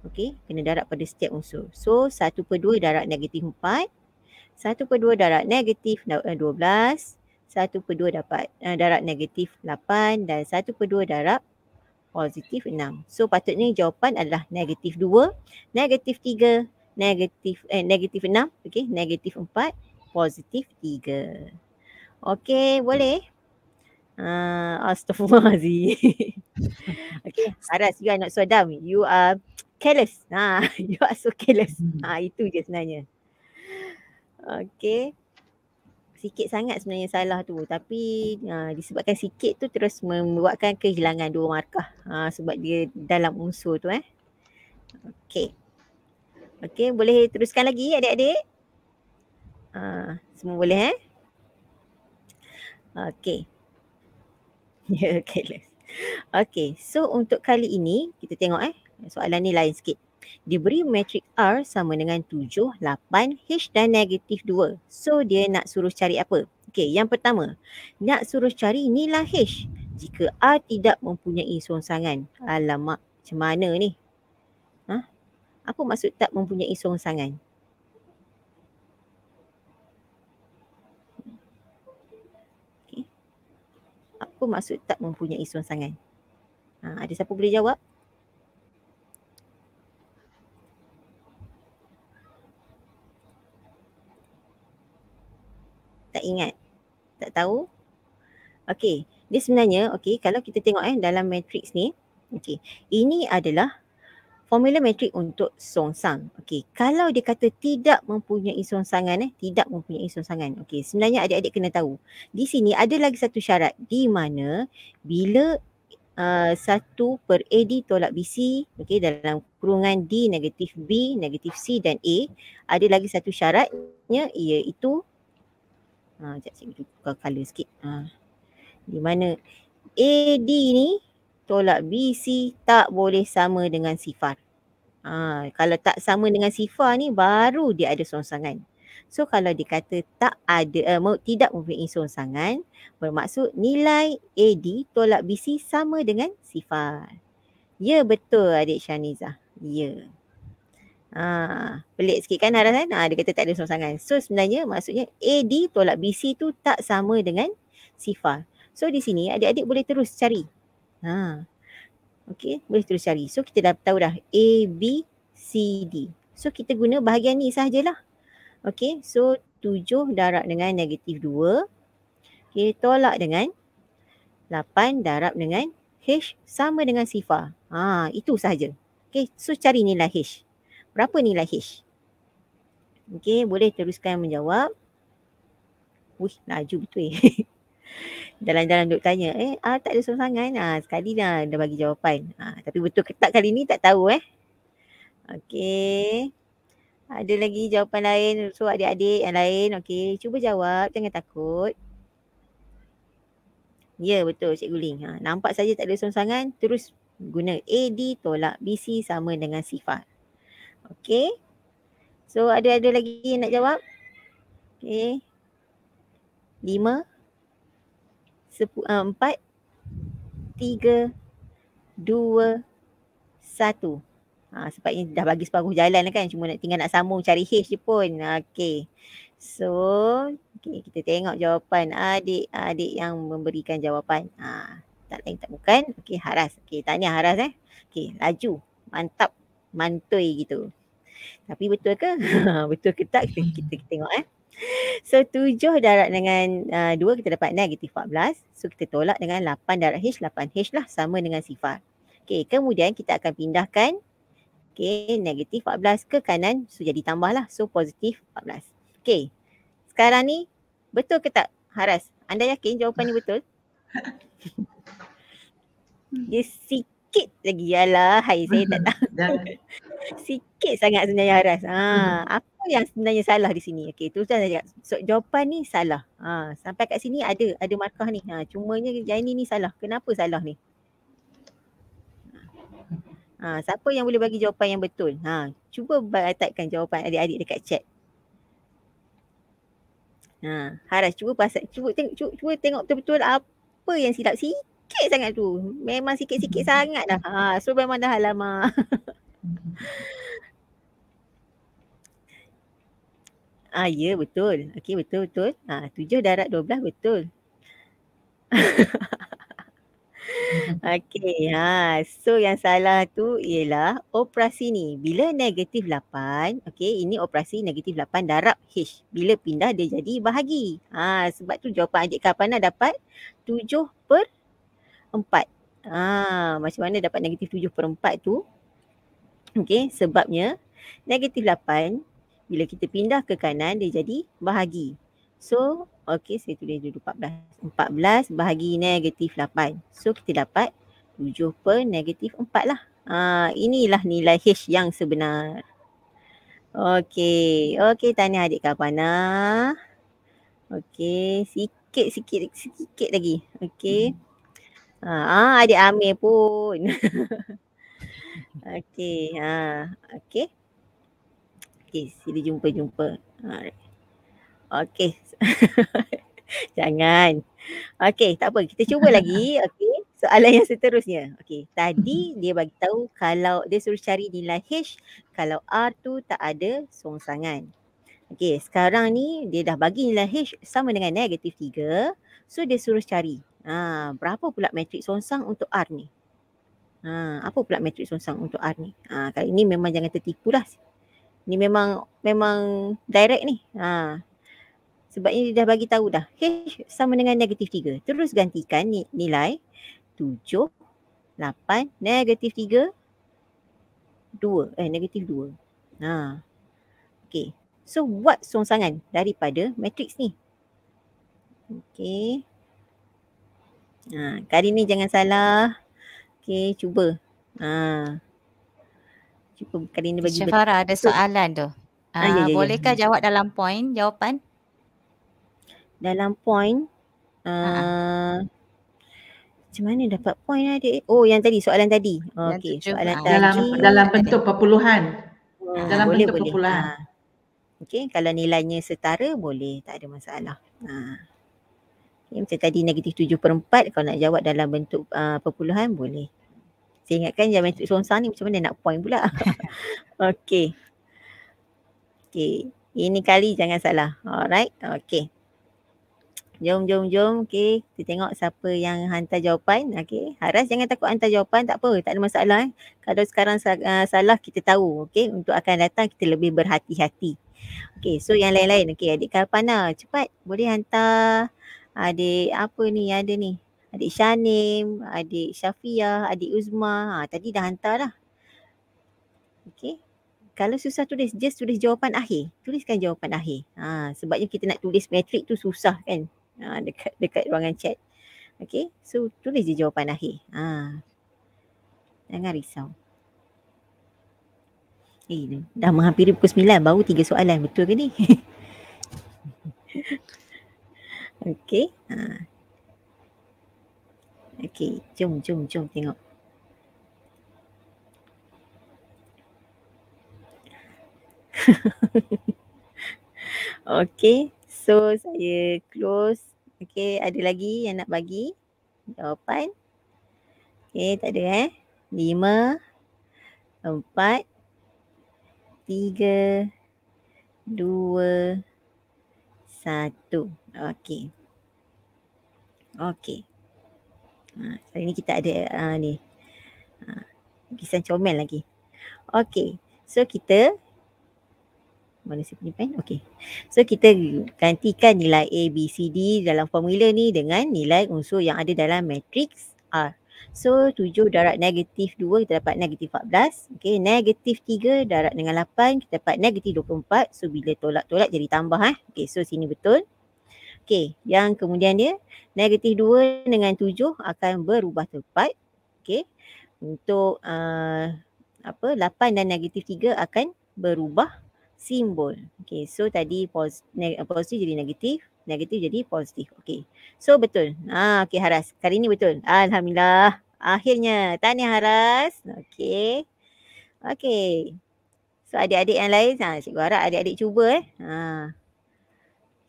Okey, kena darab pada setiap unsur. So 1 per 2 darab negatif 4. 1 per 2 darab negatif 12. 1 eh, per 2 dapat uh, darab negatif 8 dan 1 per 2 darab positif 6. So patutnya jawapan adalah negatif 2, negatif 3, negatif eh, negatif 6, okey, negatif 4, positif 3. Okey, boleh? Uh, Astaghfirullahaladzim. okay, Aras, you are not so dumb. You are careless. Nah, you are so careless. Hmm. Ah, itu je sebenarnya. Okay. Sikit sangat sebenarnya salah tu. Tapi uh, disebabkan sikit tu terus membuatkan kehilangan dua markah. Uh, sebab dia dalam unsur tu eh. Okay. Okay boleh teruskan lagi adik-adik? Uh, semua boleh eh? Okay. Ya yeah, careless. Okay so untuk kali ini kita tengok eh Soalan ni lain sikit. Diberi matrik R sama dengan 7, 8, H dan negatif 2. So dia nak suruh cari apa? Okey, yang pertama. Nak suruh cari nilai H. Jika R tidak mempunyai songsangan. Alamak, macam mana ni? Ha? Apa maksud tak mempunyai songsangan? Apa maksud tak mempunyai songsangan? Ha, ada siapa boleh jawab? tak ingat. Tak tahu. Okey, dia sebenarnya okey kalau kita tengok eh dalam matrix ni, okey. Ini adalah formula matrix untuk songsang. Okey, kalau dia kata tidak mempunyai songsangan eh, tidak mempunyai songsangan. Okey, sebenarnya adik-adik kena tahu. Di sini ada lagi satu syarat di mana bila Uh, satu per a AD tolak c, okay, dalam kurungan D negatif B, negatif C dan A ada lagi satu syaratnya iaitu Ha, sekejap cikgu tukar color sikit. Ha. Di mana AD ni tolak BC tak boleh sama dengan sifar. Ha, kalau tak sama dengan sifar ni baru dia ada sonsangan. So kalau dikata tak ada uh, tidak mempunyai sonsangan bermaksud nilai AD tolak BC sama dengan sifar. Ya betul adik Shaniza. Ya. Yeah. Ha, pelik sikit kan Haras kan? Eh? Ha, dia kata tak ada sorangan. So sebenarnya maksudnya AD tolak BC tu tak sama dengan sifar. So di sini adik-adik boleh terus cari. Ha. okay, boleh terus cari. So kita dah tahu dah A, B, C, D. So kita guna bahagian ni sahajalah. Okay, so 7 darab dengan negatif 2. Okay, tolak dengan 8 darab dengan H sama dengan sifar. Ha, itu sahaja. Okay, so cari nilai H. Berapa nilai H? Okey, boleh teruskan menjawab. Wih, laju betul eh. dalam jalan duk tanya. Eh, ah, tak ada sorangan. Ah, sekali dah dah bagi jawapan. Ah, tapi betul ke tak kali ni tak tahu eh. Okey. Ada lagi jawapan lain so adik-adik yang lain. Okey, cuba jawab. Jangan takut. Ya, yeah, betul Cikgu Ling. Ha, ah, nampak saja tak ada sorangan. Terus guna AD tolak BC sama dengan sifat. Okay. So ada-ada lagi yang nak jawab? Okay. Lima. Sepu- uh, empat. Tiga. Dua. Satu. Ha, sebab dah bagi separuh jalan lah kan. Cuma nak tinggal nak sambung cari H je pun. Ah, okay. So okay, kita tengok jawapan adik-adik yang memberikan jawapan. Ha, tak lain tak bukan. Okay Haras. Okay tanya Haras eh. Okay laju. Mantap. Mantui gitu. Tapi betul ke? betul ke tak? Kita, kita, kita tengok eh. So tujuh darat dengan uh, dua kita dapat negatif 14. So kita tolak dengan lapan darat H, lapan H lah sama dengan sifar. Okay kemudian kita akan pindahkan okay, negatif 14 ke kanan. So jadi tambah lah. So positif 14. Okay sekarang ni betul ke tak Haras? Anda yakin jawapan ni betul? Dia sikit lagi. Yalah hai saya tak tahu. Sikit sakit sangat sebenarnya Aras. Ha, hmm. apa yang sebenarnya salah di sini? Okey, terus saya cakap. So, jawapan ni salah. Ha, sampai kat sini ada ada markah ni. Ha, cumanya Jaini ni salah. Kenapa salah ni? Ha, siapa yang boleh bagi jawapan yang betul? Ha, cuba beratakan jawapan adik-adik dekat chat. Ha, Haras cuba pasal cuba teng, cuba, cuba tengok betul-betul apa yang silap sikit sangat tu. Memang sikit-sikit sangatlah. Ha, so memang dah lama. Hmm. Ah, ya yeah, betul. Okey betul betul. Ah, tujuh darat dua belah betul. Okey ha. So yang salah tu ialah operasi ni. Bila negatif 8, okey ini operasi negatif 8 darab H. Bila pindah dia jadi bahagi. Ha sebab tu jawapan adik Kapana dapat 7 per 4. Ha macam mana dapat negatif 7 per 4 tu? Okey sebabnya negatif bila kita pindah ke kanan dia jadi bahagi. So okey saya tulis dulu 14. 14 bahagi negatif 8. So kita dapat 7 per negatif 4 lah. Ha, inilah nilai H yang sebenar. Okey. Okey tanya adik Kapana. Okey sikit sikit sikit lagi. Okey. Ha, ah, adik Amir pun. okey. Ha, okey. Okey, sila jumpa-jumpa. Okey. Jangan. Okey, tak apa. Kita cuba lagi. Okey. Soalan yang seterusnya. Okey, tadi dia bagi tahu kalau dia suruh cari nilai H kalau R tu tak ada songsangan. Okey, sekarang ni dia dah bagi nilai H sama dengan negatif 3. So dia suruh cari. Ha, berapa pula matriks songsang untuk R ni? Ha, apa pula matriks songsang untuk R ni? Ha, kali ni memang jangan tertipulah. Ni memang memang direct ni. Ha. Sebabnya dia dah bagi tahu dah. H sama dengan negatif 3. Terus gantikan ni, nilai 7, 8, negatif 3, 2. Eh, negatif 2. Ha. okey. So, buat songsangan daripada matriks ni. Okey. Ha, kali ni jangan salah. Okey, cuba. Ha. Cukup kali ni bagi Chef Farah ada soalan tu. Ah, ya, ah, ya, ya, bolehkah ya. jawab dalam point jawapan? Dalam point uh, ah. macam mana dapat point adik? Oh yang tadi soalan tadi. Okey soalan ah, tadi. Dalam, dalam bentuk perpuluhan. Ah, dalam boleh, bentuk boleh. perpuluhan. Ah. Okey, kalau nilainya setara boleh, tak ada masalah. Ha. Ah. Okay, macam tadi negatif tujuh perempat, kalau nak jawab dalam bentuk uh, perpuluhan boleh. Saya ingatkan yang metrik songsang ni macam mana nak point pula. Okey, okey. Ini kali jangan salah. Alright. Okay. Jom, jom, jom. Okay. Kita tengok siapa yang hantar jawapan. Okey. Haras jangan takut hantar jawapan. Tak apa. Tak ada masalah. Eh. Kalau sekarang ah, salah kita tahu. Okey. Untuk akan datang kita lebih berhati-hati. Okey. So yang lain-lain. Okey, Adik Kalpana cepat. Boleh hantar adik apa ni ada ni adik Shanim, adik Syafiah, adik Uzma. Ha, tadi dah hantar lah, okay. Kalau susah tulis, just tulis jawapan akhir. Tuliskan jawapan akhir. Ha, sebabnya kita nak tulis metrik tu susah kan. Ha, dekat dekat ruangan chat. okay. So tulis je jawapan akhir. Ha. Jangan risau. Eh, dah menghampiri pukul 9. Baru tiga soalan. Betul ke ni? Okay. Okey. Ha. Okey, jom, jom, jom tengok. okey, so saya close. Okey, ada lagi yang nak bagi jawapan? Okey, tak ada eh. Lima, empat, tiga, dua, satu. Okey. Okey. Ha, hari ni kita ada uh, ni. Ha, kisah comel lagi. Okay. So kita mana saya punya pen? Okay. So kita gantikan nilai A, B, C, D dalam formula ni dengan nilai unsur yang ada dalam matrix R. So 7 darat negatif 2 kita dapat negatif 14. Okay. Negatif 3 darat dengan 8 kita dapat negatif 24. So bila tolak-tolak jadi tambah. Eh. Okay. So sini betul. Okey, yang kemudian dia negatif 2 dengan 7 akan berubah tempat. Okey. Untuk uh, apa 8 dan negatif 3 akan berubah simbol. Okey, so tadi pos positif jadi negatif, negatif jadi positif. Okey. So betul. Ha ah, okey Haras, kali ni betul. Alhamdulillah. Akhirnya tanya Haras. Okey. Okey. So adik-adik yang lain, ha, cikgu harap adik-adik cuba eh. Ha. Ah.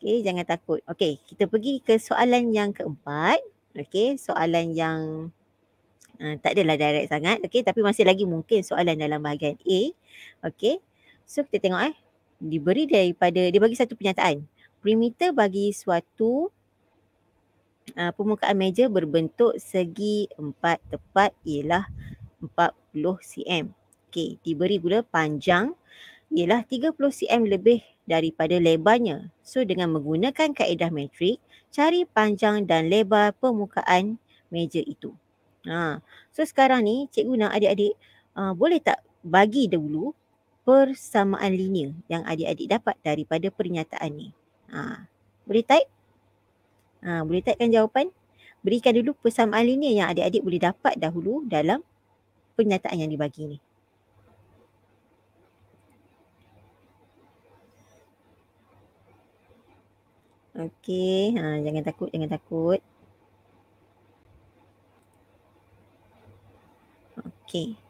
Okey, jangan takut. Okey, kita pergi ke soalan yang keempat. Okey, soalan yang uh, tak adalah direct sangat. Okey, tapi masih lagi mungkin soalan dalam bahagian A. Okey, so kita tengok eh. Diberi daripada, dia bagi satu pernyataan. Perimeter bagi suatu uh, permukaan meja berbentuk segi empat tepat ialah 40 cm. Okey, diberi pula panjang ialah 30 cm lebih daripada lebarnya. So dengan menggunakan kaedah metrik, cari panjang dan lebar permukaan meja itu. Ha. So sekarang ni cikgu nak adik-adik uh, boleh tak bagi dulu persamaan linear yang adik-adik dapat daripada pernyataan ni. Ha. Boleh type? Ha. Boleh typekan jawapan? Berikan dulu persamaan linear yang adik-adik boleh dapat dahulu dalam pernyataan yang dibagi ni. Okey, ha, jangan takut, jangan takut. Okey.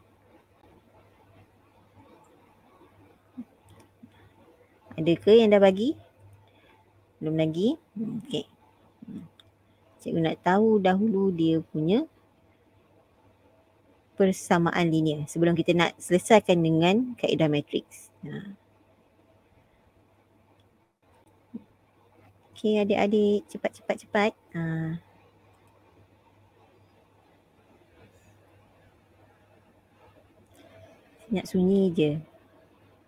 ke yang dah bagi? Belum lagi? Okey. Cikgu nak tahu dahulu dia punya persamaan linear sebelum kita nak selesaikan dengan kaedah matriks. Haa. Okay adik-adik cepat-cepat-cepat. Ha. Senyap sunyi je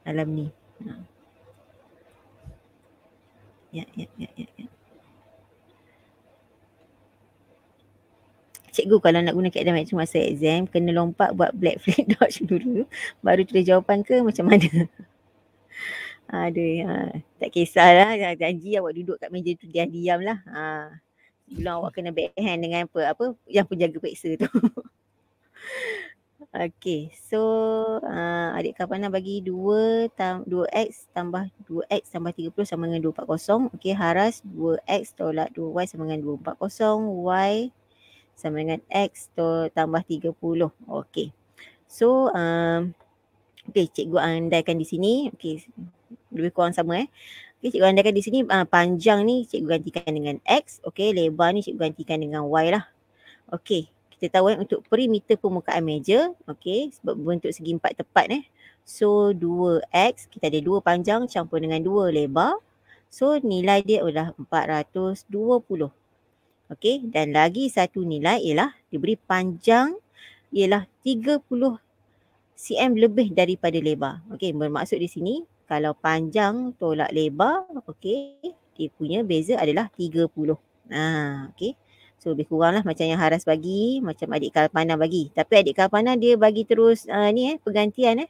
alam ni. Ha. Ya, ya, ya, ya, ya. Cikgu kalau nak guna keadaan macam masa exam, kena lompat buat black flag dodge dulu. Baru tulis jawapan ke macam mana? Aduh, ha. tak kisahlah. Ya, janji awak duduk kat meja tu, dia diam lah. Ha. Bilang awak kena backhand dengan apa, apa yang penjaga periksa tu. okay, so uh, adik kapanah bagi 2 tam- 2x tambah 2x tambah 30 sama dengan 240. Okay, haras 2x tolak 2y sama dengan 240. Y sama dengan x to tambah 30. Okay. So, um, ah, okay, cikgu andaikan di sini. Okay, lebih kurang sama eh. Okey, cikgu andaikan di sini uh, panjang ni cikgu gantikan dengan X. Okey, lebar ni cikgu gantikan dengan Y lah. Okey, kita tahu eh, untuk perimeter permukaan meja. Okey, sebab bentuk segi empat tepat eh. So, 2X, kita ada dua panjang campur dengan dua lebar. So, nilai dia adalah 420. Okey, dan lagi satu nilai ialah diberi panjang ialah 30 cm lebih daripada lebar. Okey, bermaksud di sini kalau panjang tolak lebar, okey, dia punya beza adalah 30. Ha, ah, okey. So lebih kuranglah macam yang Haras bagi, macam adik Kalpana bagi. Tapi adik Kalpana dia bagi terus uh, ni eh, pergantian eh.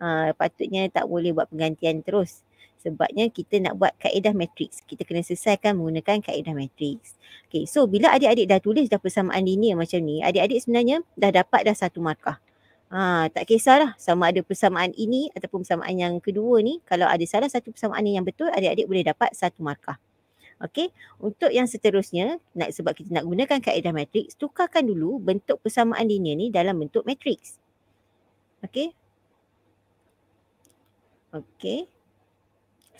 Uh, patutnya tak boleh buat pergantian terus. Sebabnya kita nak buat kaedah matriks. Kita kena selesaikan menggunakan kaedah matriks. Okay, so bila adik-adik dah tulis dah persamaan linear macam ni, adik-adik sebenarnya dah dapat dah satu markah. Ha, tak kisahlah sama ada persamaan ini ataupun persamaan yang kedua ni. Kalau ada salah satu persamaan ni yang betul, adik-adik boleh dapat satu markah. Okey, untuk yang seterusnya, nak sebab kita nak gunakan kaedah matriks, tukarkan dulu bentuk persamaan linear ni dalam bentuk matriks. Okey. Okey.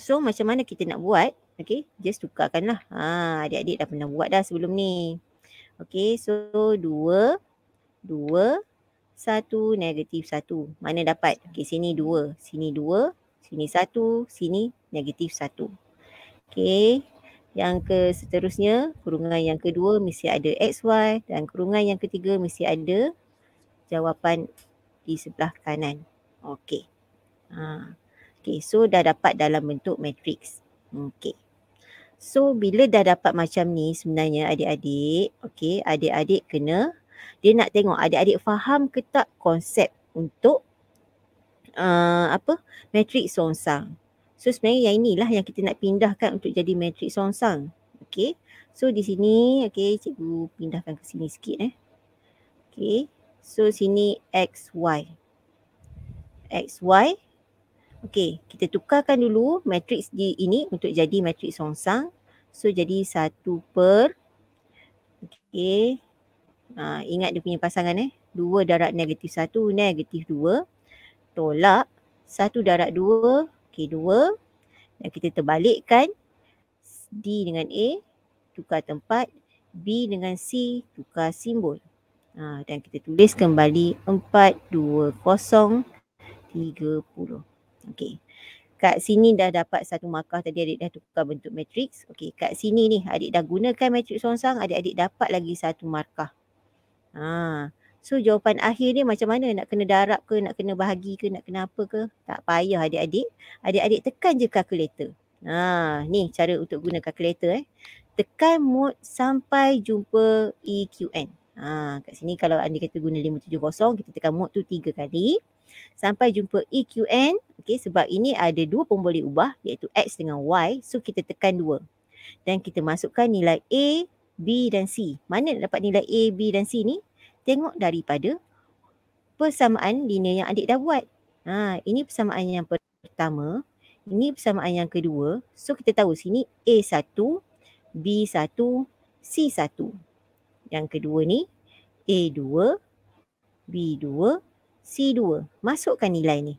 So macam mana kita nak buat? Okey, just tukarkanlah. Ha, adik-adik dah pernah buat dah sebelum ni. Okey, so dua, dua satu, negatif satu. Mana dapat? Okey, sini dua. Sini dua. Sini satu. Sini negatif satu. Okey. Yang ke seterusnya, kurungan yang kedua mesti ada XY dan kurungan yang ketiga mesti ada jawapan di sebelah kanan. Okey. Ha. Okey, so dah dapat dalam bentuk matrix. Okey. So bila dah dapat macam ni sebenarnya adik-adik, okey, adik-adik kena dia nak tengok adik-adik faham ke tak konsep untuk uh, apa matrik sonsang. So sebenarnya yang inilah yang kita nak pindahkan untuk jadi matrik sonsang. Okay. So di sini, okay cikgu pindahkan ke sini sikit eh. Okay. So sini X, Y. X, Y. Okay. Kita tukarkan dulu matriks di ini untuk jadi matriks sonsang. So jadi satu per. Okay. Uh, ingat dia punya pasangan eh. Dua darat negatif satu, negatif dua. Tolak. Satu darat dua, k dua. Dan kita terbalikkan. D dengan A, tukar tempat. B dengan C, tukar simbol. Ha, dan kita tulis kembali empat dua kosong tiga puluh. Okey. Kat sini dah dapat satu markah tadi adik dah tukar bentuk matriks. Okey, kat sini ni adik dah gunakan matriks songsang, adik-adik dapat lagi satu markah. Ha. So jawapan akhir ni macam mana nak kena darab ke nak kena bahagi ke nak kena apa ke? Tak payah adik-adik. Adik-adik tekan je kalkulator. Ha, ni cara untuk guna kalkulator, eh. Tekan mode sampai jumpa EQN. Ha, kat sini kalau anda kata guna 570, kita tekan mode tu tiga kali. Sampai jumpa EQN. Okay, sebab ini ada dua pun ubah iaitu X dengan Y. So kita tekan dua. Dan kita masukkan nilai A B dan C. Mana nak dapat nilai A, B dan C ni? Tengok daripada persamaan linear yang adik dah buat. Ha, ini persamaan yang pertama. Ini persamaan yang kedua. So kita tahu sini A1, B1, C1. Yang kedua ni A2, B2, C2. Masukkan nilai ni.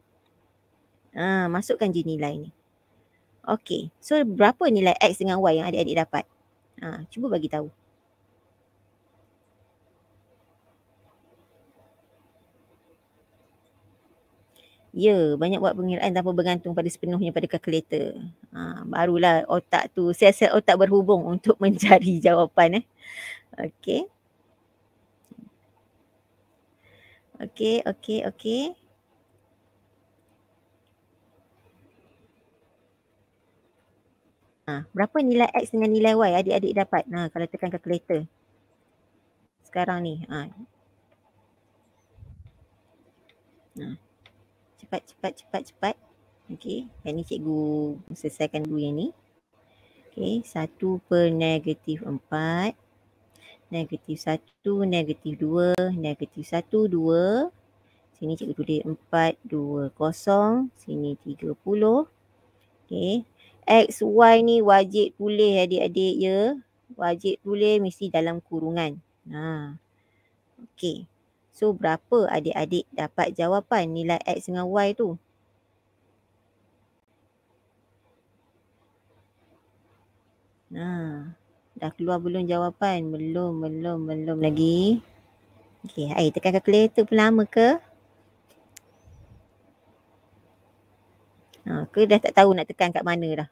Ha, masukkan je nilai ni. Okay. So berapa nilai X dengan Y yang adik-adik dapat? Ha, cuba bagi tahu. Ya, banyak buat pengiraan tanpa bergantung pada sepenuhnya pada kalkulator. Ha, barulah otak tu, sel-sel otak berhubung untuk mencari jawapan. Eh. Okay, okay, okay. okey. Ha, berapa nilai X dengan nilai Y adik-adik dapat? Ha, kalau tekan calculator. Sekarang ni. Ha. Ha. Cepat, cepat, cepat, cepat. Okey. Yang ni cikgu selesaikan dulu yang ni. Okey. 1 per negatif empat, Negatif satu, negatif dua, negatif satu dua. Sini cikgu tulis empat dua kosong. Sini tiga puluh. Okey. X Y ni wajib tulis adik-adik ya. Wajib tulis mesti dalam kurungan. Ha. Okey. So berapa adik-adik dapat jawapan nilai X dengan Y tu? Ha. Dah keluar belum jawapan? Belum, belum, belum lagi. Okey, ai tekan calculator pun lama ke? Ha, ke dah tak tahu nak tekan kat mana dah.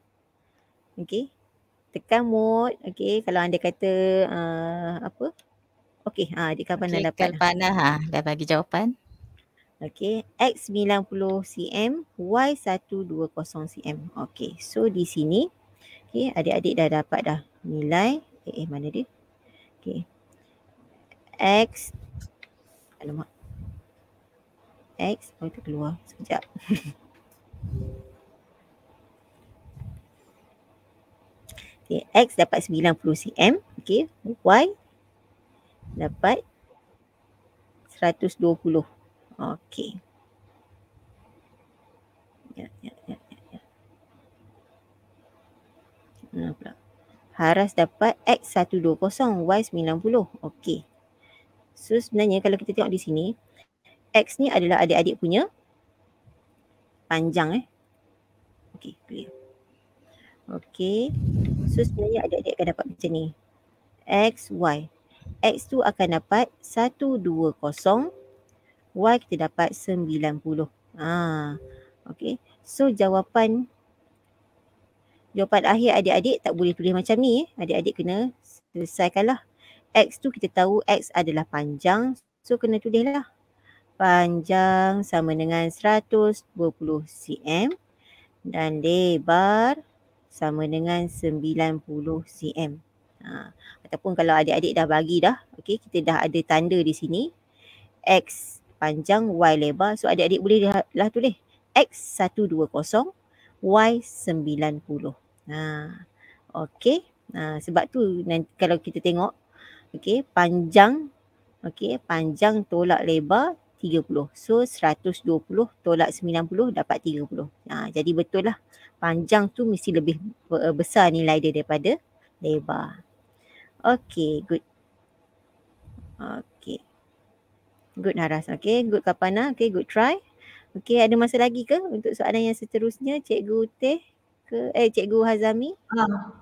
Okay. Tekan mood. Okay. Kalau anda kata uh, apa. Okay. Ha, ah, di kapan okay, dah dapat. Kapan dah. Ha, dah bagi jawapan. Okay. X 90 cm. Y 120 cm. Okay. So di sini. Okay. Adik-adik dah dapat dah nilai. Eh, eh mana dia? Okay. X. Alamak. X. Oh, itu keluar. Sekejap. Okay, X dapat 90 cm. Okay, Y dapat 120. Okay. Ya, ya, ya, ya, ya. Haras dapat X 120, Y 90. Okay. So sebenarnya kalau kita tengok di sini, X ni adalah adik-adik punya panjang eh. Okey, clear. Okey. So sebenarnya adik-adik akan dapat macam ni. X, Y. X tu akan dapat 120. Y kita dapat 90. Ha. Okey. So jawapan jawapan akhir adik-adik tak boleh tulis macam ni. Eh. Adik-adik kena selesaikanlah. X tu kita tahu X adalah panjang. So kena tulislah panjang sama dengan 120 cm dan lebar sama dengan 90 cm. Ha. Ataupun kalau adik-adik dah bagi dah, okay, kita dah ada tanda di sini. X panjang, Y lebar. So adik-adik boleh lah, lah tulis. X 120, Y 90. Ha. Okay. Ha. Sebab tu nanti, kalau kita tengok, okay, panjang, okay, panjang tolak lebar 30. So 120 tolak 90 dapat 30. Ha, jadi betul lah panjang tu mesti lebih eh, besar nilai dia daripada lebar. Okay good. Okay. Good Naras. Okay good Kapana. Okay good try. Okay ada masa lagi ke untuk soalan yang seterusnya Cikgu Teh ke eh Cikgu Hazami? Ah,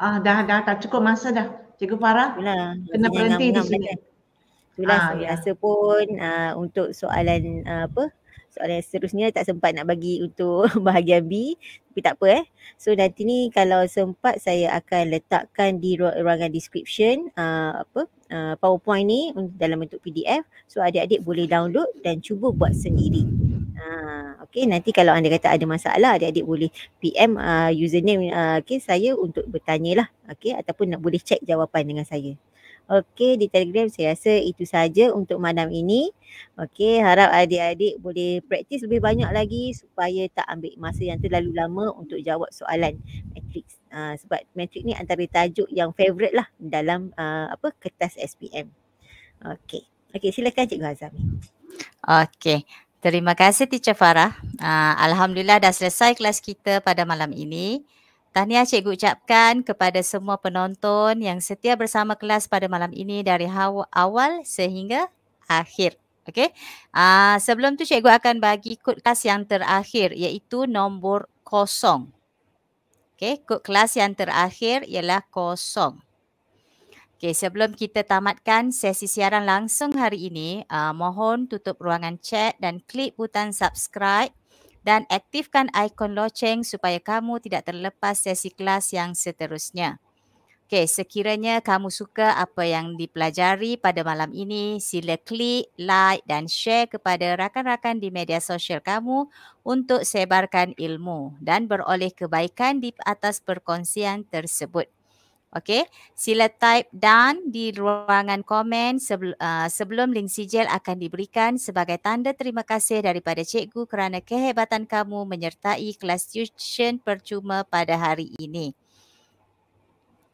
ah dah dah tak cukup masa dah. Cikgu Farah. Kena berhenti di sini. Kan? Itulah ah, biasa ya. yeah. pun uh, untuk soalan uh, apa soalan yang seterusnya tak sempat nak bagi untuk bahagian B tapi tak apa eh. So nanti ni kalau sempat saya akan letakkan di ruangan description uh, apa uh, PowerPoint ni dalam bentuk PDF so adik-adik boleh download dan cuba buat sendiri. Okay, nanti kalau anda kata ada masalah adik-adik boleh PM uh, username uh, okay, saya untuk bertanyalah okay? ataupun nak boleh cek jawapan dengan saya. Okey di Telegram saya rasa itu saja untuk malam ini. Okey harap adik-adik boleh praktis lebih banyak lagi supaya tak ambil masa yang terlalu lama untuk jawab soalan matrix. Uh, ah, sebab matrix ni antara tajuk yang favorite lah dalam uh, apa kertas SPM. Okey. Okey silakan Cikgu Azami. Okey. Terima kasih Teacher Farah. Uh, Alhamdulillah dah selesai kelas kita pada malam ini. Tahniah cikgu ucapkan kepada semua penonton yang setia bersama kelas pada malam ini dari awal sehingga akhir. Okey. Ah uh, sebelum tu cikgu akan bagi kod kelas yang terakhir iaitu nombor kosong. Okey, kod kelas yang terakhir ialah kosong. Okey, sebelum kita tamatkan sesi siaran langsung hari ini, uh, mohon tutup ruangan chat dan klik butang subscribe dan aktifkan ikon loceng supaya kamu tidak terlepas sesi kelas yang seterusnya. Okey, sekiranya kamu suka apa yang dipelajari pada malam ini, sila klik like dan share kepada rakan-rakan di media sosial kamu untuk sebarkan ilmu dan beroleh kebaikan di atas perkongsian tersebut. Okey, sila type dan di ruangan komen sebelum, uh, sebelum link sijil akan diberikan sebagai tanda terima kasih daripada cikgu kerana kehebatan kamu menyertai kelas tuition percuma pada hari ini.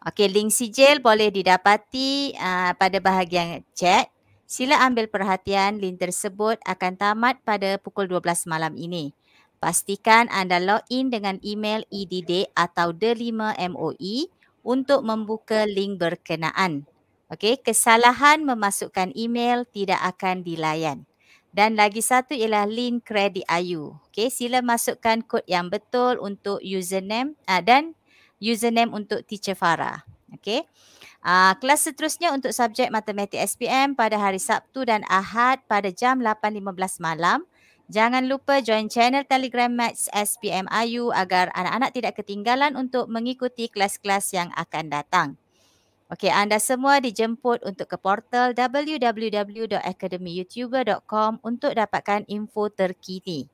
Okey, link sijil boleh didapati uh, pada bahagian chat. Sila ambil perhatian link tersebut akan tamat pada pukul 12 malam ini. Pastikan anda log in dengan email EDD atau D5MOE untuk membuka link berkenaan. Okey, kesalahan memasukkan email tidak akan dilayan. Dan lagi satu ialah link kredit IU. Okey, sila masukkan kod yang betul untuk username uh, dan username untuk teacher Farah. Okey. Uh, kelas seterusnya untuk subjek matematik SPM pada hari Sabtu dan Ahad pada jam 8.15 malam. Jangan lupa join channel Telegram Maths SPM IU agar anak-anak tidak ketinggalan untuk mengikuti kelas-kelas yang akan datang. Okey, anda semua dijemput untuk ke portal www.academyyoutuber.com untuk dapatkan info terkini.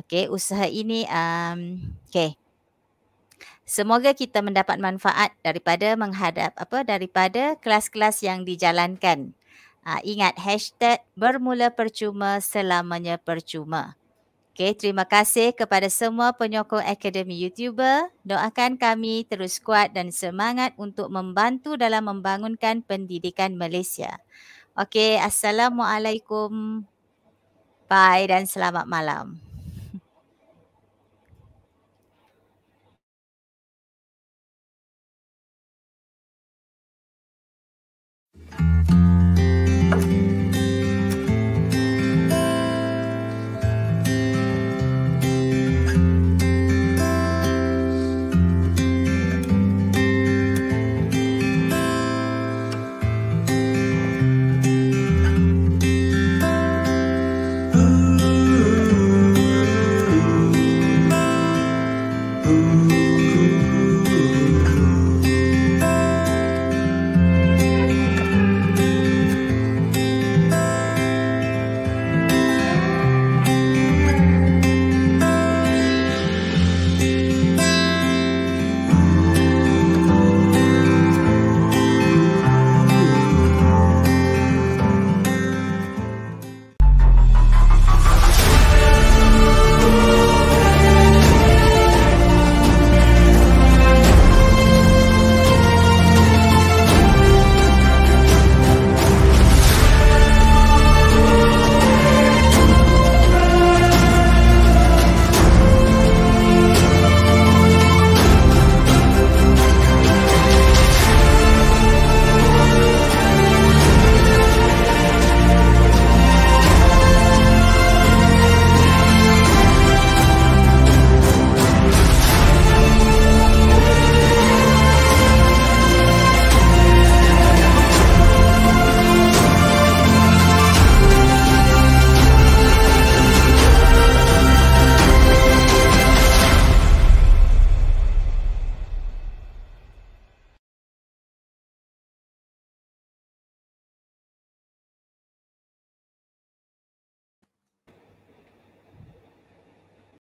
Okey, usaha ini um okey. Semoga kita mendapat manfaat daripada menghadap apa daripada kelas-kelas yang dijalankan. Ha, ingat hashtag bermula percuma selamanya percuma. Okay, terima kasih kepada semua penyokong Akademi YouTuber. Doakan kami terus kuat dan semangat untuk membantu dalam membangunkan pendidikan Malaysia. Okay, Assalamualaikum. Bye dan selamat malam.